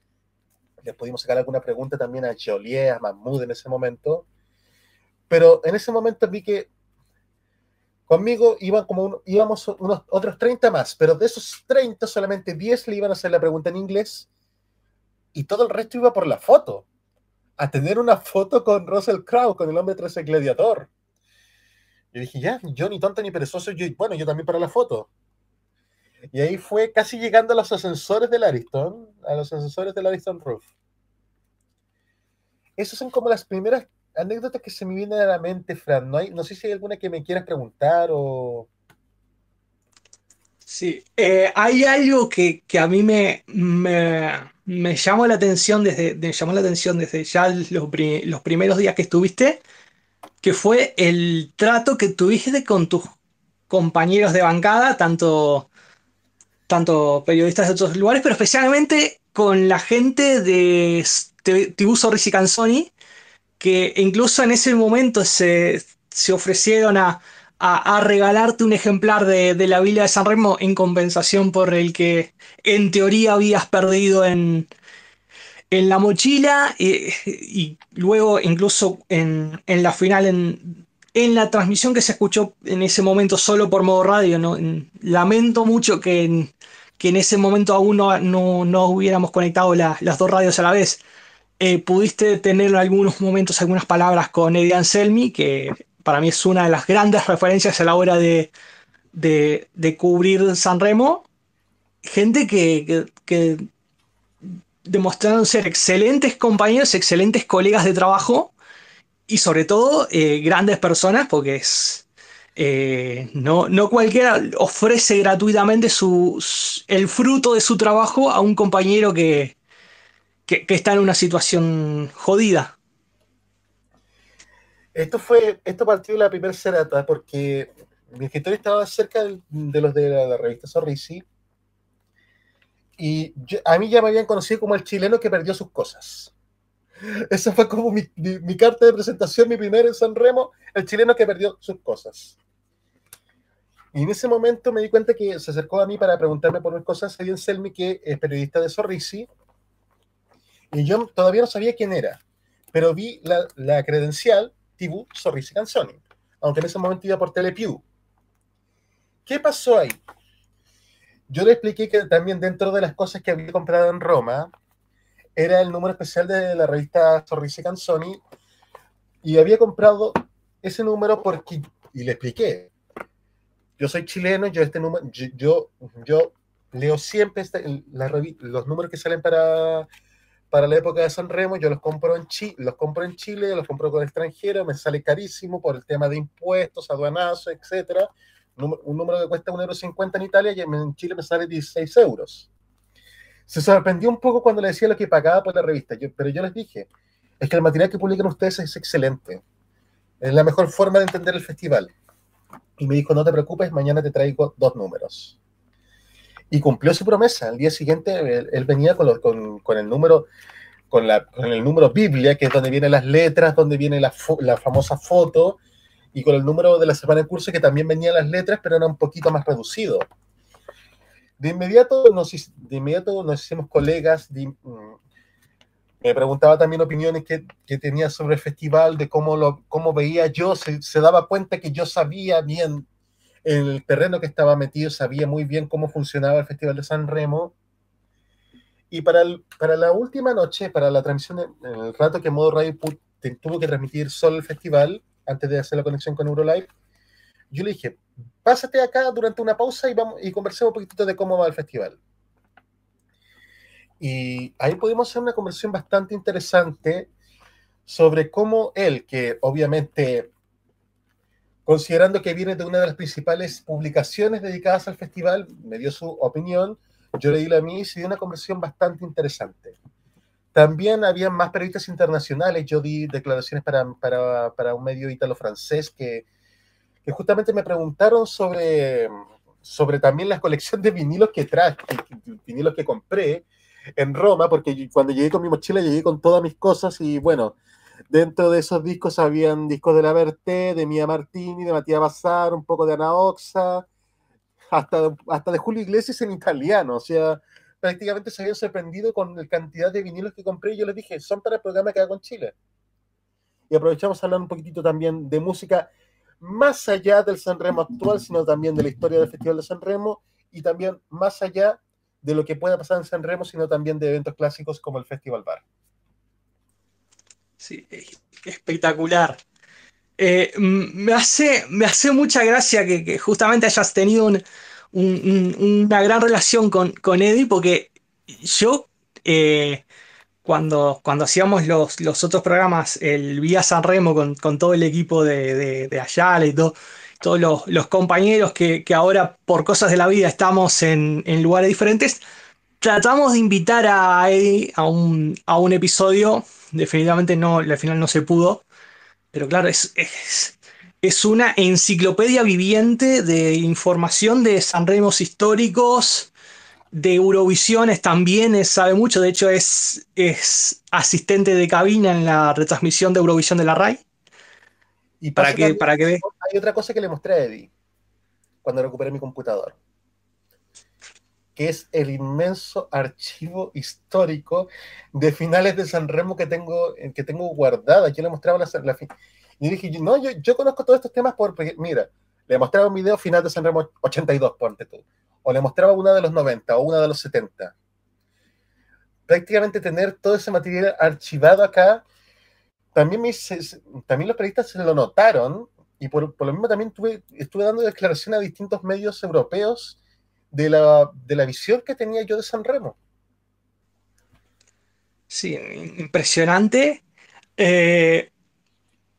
les pudimos sacar alguna pregunta también a Jolie, a Mahmoud en ese momento. Pero en ese momento vi que conmigo iban como íbamos unos otros 30 más, pero de esos 30 solamente 10 le iban a hacer la pregunta en inglés y todo el resto iba por la foto. A tener una foto con Russell Crowe, con el hombre tras el gladiador. Y dije, ya, yo ni tonto ni perezoso, yo, bueno, yo también para la foto. Y ahí fue casi llegando a los ascensores del Ariston, a los ascensores del Ariston Roof. Esas son como las primeras anécdotas que se me vienen a la mente, Fran. No, sé si hay alguna que me quieras preguntar o. Sí, eh, hay algo que, a mí me, me, llamó la atención desde, la atención desde ya los, primeros días que estuviste, que fue el trato que tuviste con tus compañeros de bancada, tanto, tanto periodistas de otros lugares, pero especialmente con la gente de Tibuso y Canzoni, que incluso en ese momento se, ofrecieron a, regalarte un ejemplar de, la Biblia de San Remo en compensación por el que en teoría habías perdido en, en la mochila eh, y, luego incluso en, la final en, la transmisión que se escuchó en ese momento solo por modo radio. ¿no? Lamento mucho que en, que en ese momento aún no, hubiéramos conectado las dos radios a la vez. Eh, pudiste tener algunos momentos, algunas palabras con Eddie Anselmi, que para mí es una de las grandes referencias a la hora de, cubrir San Remo. Gente que, demostraron ser excelentes compañeros, excelentes colegas de trabajo y sobre todo eh, grandes personas porque es... Eh, no, cualquiera ofrece gratuitamente el fruto de su trabajo a un compañero que, que, está en una situación jodida. Esto fue, esto partió de la primera serata porque mi escritorio estaba cerca de los de la, revista Sorrisi y a mí ya me habían conocido como el chileno que perdió sus cosas. Esa fue como mi, carta de presentación, mi primera en San Remo, el chileno que perdió sus cosas. Y en ese momento me di cuenta que se acercó a mí para preguntarme por mis cosas, Alguien Selmi, que es periodista de Sorrisi, y yo todavía no sabía quién era, pero vi la, credencial TV Sorrisi Canzoni, aunque en ese momento iba por Telepew. ¿Qué pasó ahí? Yo le expliqué que también dentro de las cosas que había comprado en Roma era el número especial de la revista Sorrisi Canzoni y había comprado ese número porque, y le expliqué, yo soy chileno, yo este número, yo, yo, leo siempre este, los números que salen para para la época de San Remo, yo los compro en, Chile, los compro en Chile, los compro con extranjero, me sale carísimo por el tema de impuestos, aduanazos, etc. Un número que cuesta euro en Italia y en Chile me sale 16 euros. Se sorprendió un poco cuando le decía lo que pagaba por la revista, pero yo les dije, es que el material que publican ustedes es excelente. Es la mejor forma de entender el festival. Y me dijo, no te preocupes, mañana te traigo dos números y cumplió su promesa. Al día siguiente él, venía con, el número, con, el número Biblia, que es donde vienen las letras, donde viene la, famosa foto, y con el número de la semana en curso que también venía las letras, pero era un poquito más reducido. De inmediato nos, de inmediato nos hicimos colegas, mm, me preguntaba también opiniones que, tenía sobre el festival, de cómo, lo, cómo veía yo, se, se, daba cuenta que yo sabía bien en el terreno que estaba metido, sabía muy bien cómo funcionaba el Festival de San Remo. Y para, la última noche, para la transmisión, el rato que Modo Radio tuvo que transmitir solo el festival, antes de hacer la conexión con Eurolive, yo le dije, pásate acá durante una pausa y, vamos, y conversemos un poquito de cómo va el festival. Y ahí pudimos hacer una conversación bastante interesante sobre cómo él, que obviamente considerando que viene de una de las principales publicaciones dedicadas al festival, me dio su opinión, yo di la mía y se dio una conversación bastante interesante. También había más periodistas internacionales, yo di declaraciones para, un medio italo-francés que, justamente me preguntaron sobre, sobre también la colección de vinilos que traje, vinilos que compré en Roma, porque cuando llegué con mi mochila llegué con todas mis cosas y bueno, Dentro de esos discos habían discos de La Verte, de Mia Martini, de Matías Bazar, un poco de Ana Oxa, hasta, hasta de Julio Iglesias en italiano. O sea, prácticamente se habían sorprendido con la cantidad de vinilos que compré. Y yo les dije, son para el programa que hago en Chile. Y aprovechamos a hablar un poquitito también de música más allá del San Remo actual, sino también de la historia del Festival de San Remo, y también más allá de lo que pueda pasar en San Remo, sino también de eventos clásicos como el Festival Bar. Sí, espectacular. Eh, me, hace, mucha gracia que, justamente hayas tenido una gran relación con, con Eddie, porque yo, eh, cuando, cuando hacíamos los, otros programas, el Vía San Remo con, todo el equipo de, Ayala y todos los, compañeros que, ahora por cosas de la vida estamos en lugares diferentes, tratamos de invitar a Eddie a un, episodio. Definitivamente no, al final no se pudo. Pero claro, es, es, una enciclopedia viviente de información de Sanremos históricos, de Eurovisiones también, sabe mucho. De hecho, es, es asistente de cabina en la retransmisión de Eurovisión de la RAI. Y para que, para que ve. Hay otra cosa que le mostré a Eddie cuando recuperé mi computador que es el inmenso archivo histórico de finales de San Remo que tengo, eh, que tengo guardada. Yo le mostraba la, la y dije, no, yo, conozco todos estos temas porque, mira, le mostraba un video final de San Remo 82, ponte tú, o le mostraba una de los 90 o una de los 70. Prácticamente tener todo ese material archivado acá, también, mis, también los periodistas se lo notaron y por, lo mismo también tuve, estuve dando declaración a distintos medios europeos de la, visión que tenía yo de San Remo. Sí, impresionante. Eh,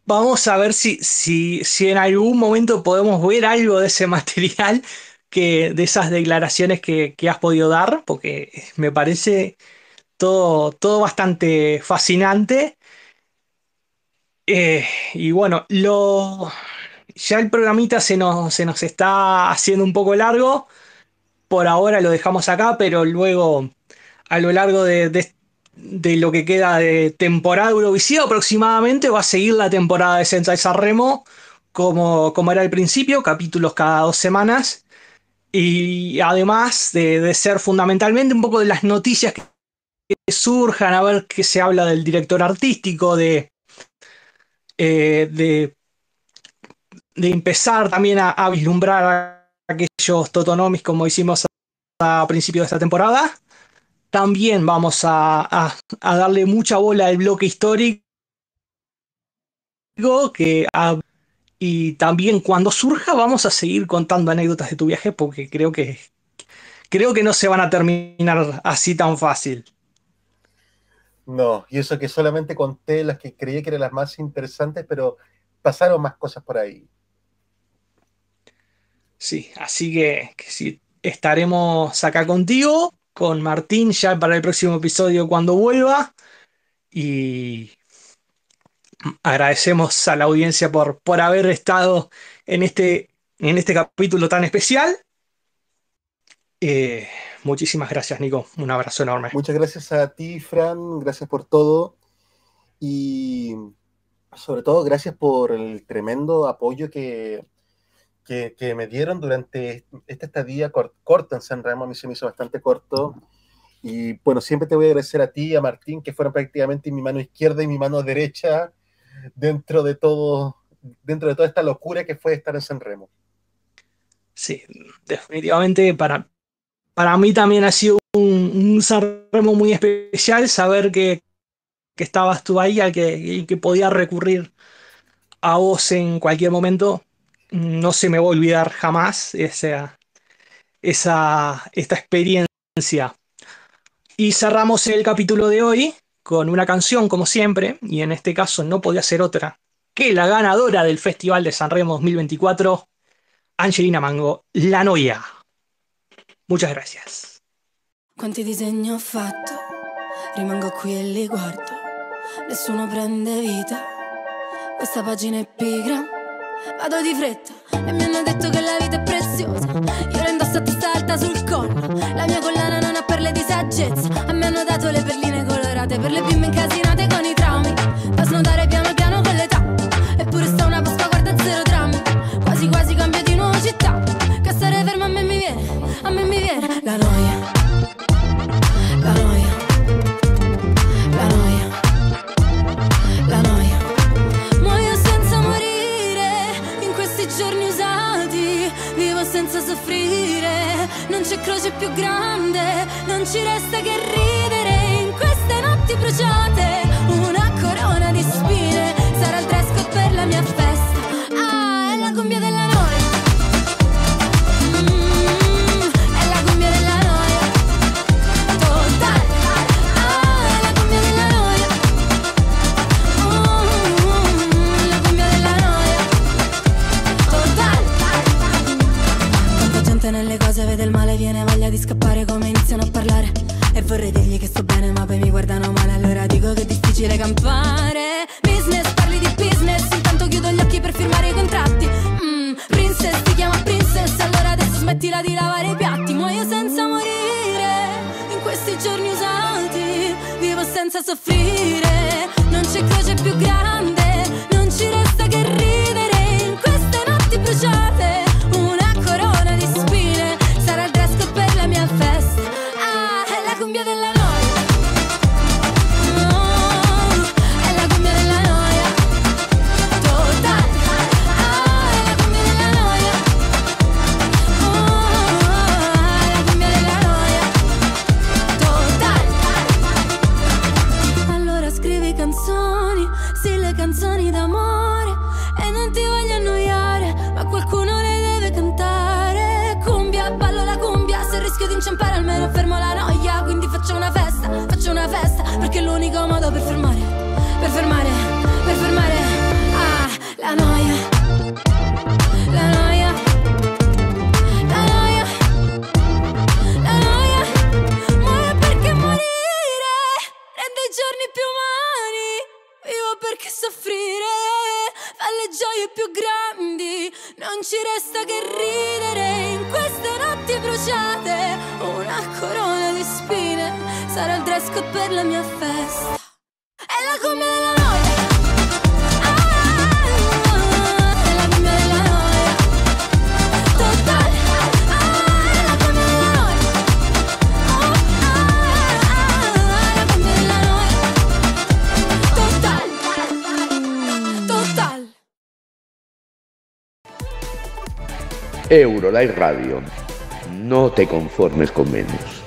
vamos a ver si, si, en algún momento podemos ver algo de ese material, que, de esas declaraciones que, has podido dar, porque me parece todo, todo bastante fascinante. Eh, y bueno, lo, ya el programita se nos, se nos está haciendo un poco largo por ahora lo dejamos acá, pero luego a lo largo de, lo que queda de temporada Eurovisión aproximadamente va a seguir la temporada de Sensei Sanremo como, como era al principio, capítulos cada dos semanas. Y además de, ser fundamentalmente un poco de las noticias que surjan, a ver qué se habla del director artístico, de, eh, de, empezar también a, a, vislumbrar aquellos Totonomis como hicimos a, principio de esta temporada. También vamos a, darle mucha bola al bloque histórico que y también cuando surja vamos a seguir contando anécdotas de tu viaje porque creo que creo que no se van a terminar así tan fácil. No, y eso que solamente conté las que creí que eran las más interesantes, pero pasaron más cosas por ahí. Sí, así que, estaremos acá contigo, con Martín, ya para el próximo episodio cuando vuelva. Y agradecemos a la audiencia por, por haber estado en este, en este capítulo tan especial. Eh, muchísimas gracias, Nico. Un abrazo enorme. Muchas gracias a ti, Fran. Gracias por todo. Y sobre todo, gracias por el tremendo apoyo que que, me dieron durante esta estadía corta en San Remo, a mí se me hizo bastante corto. Y bueno, siempre te voy a agradecer a ti, a Martín, que fueron prácticamente mi mano izquierda y mi mano derecha dentro de todo, dentro de toda esta locura que fue estar en San Remo. Sí, definitivamente para, para mí también ha sido un, un San Remo muy especial saber que, que estabas tú ahí y que, que podía recurrir a vos en cualquier momento no se me va a olvidar jamás esa, esta experiencia. Y cerramos el capítulo de hoy con una canción, como siempre, y en este caso no podía ser otra que la ganadora del Festival de Sanremo 2024, Angelina Mango, La Noia. Muchas gracias. fatto, rimango e guardo, prende vita, questa pagina è vado di fretta e mi hanno detto che la vita è preziosa. Io la indosso a testa alta sul collo, la mia colonna Radio. No te conformes con menos.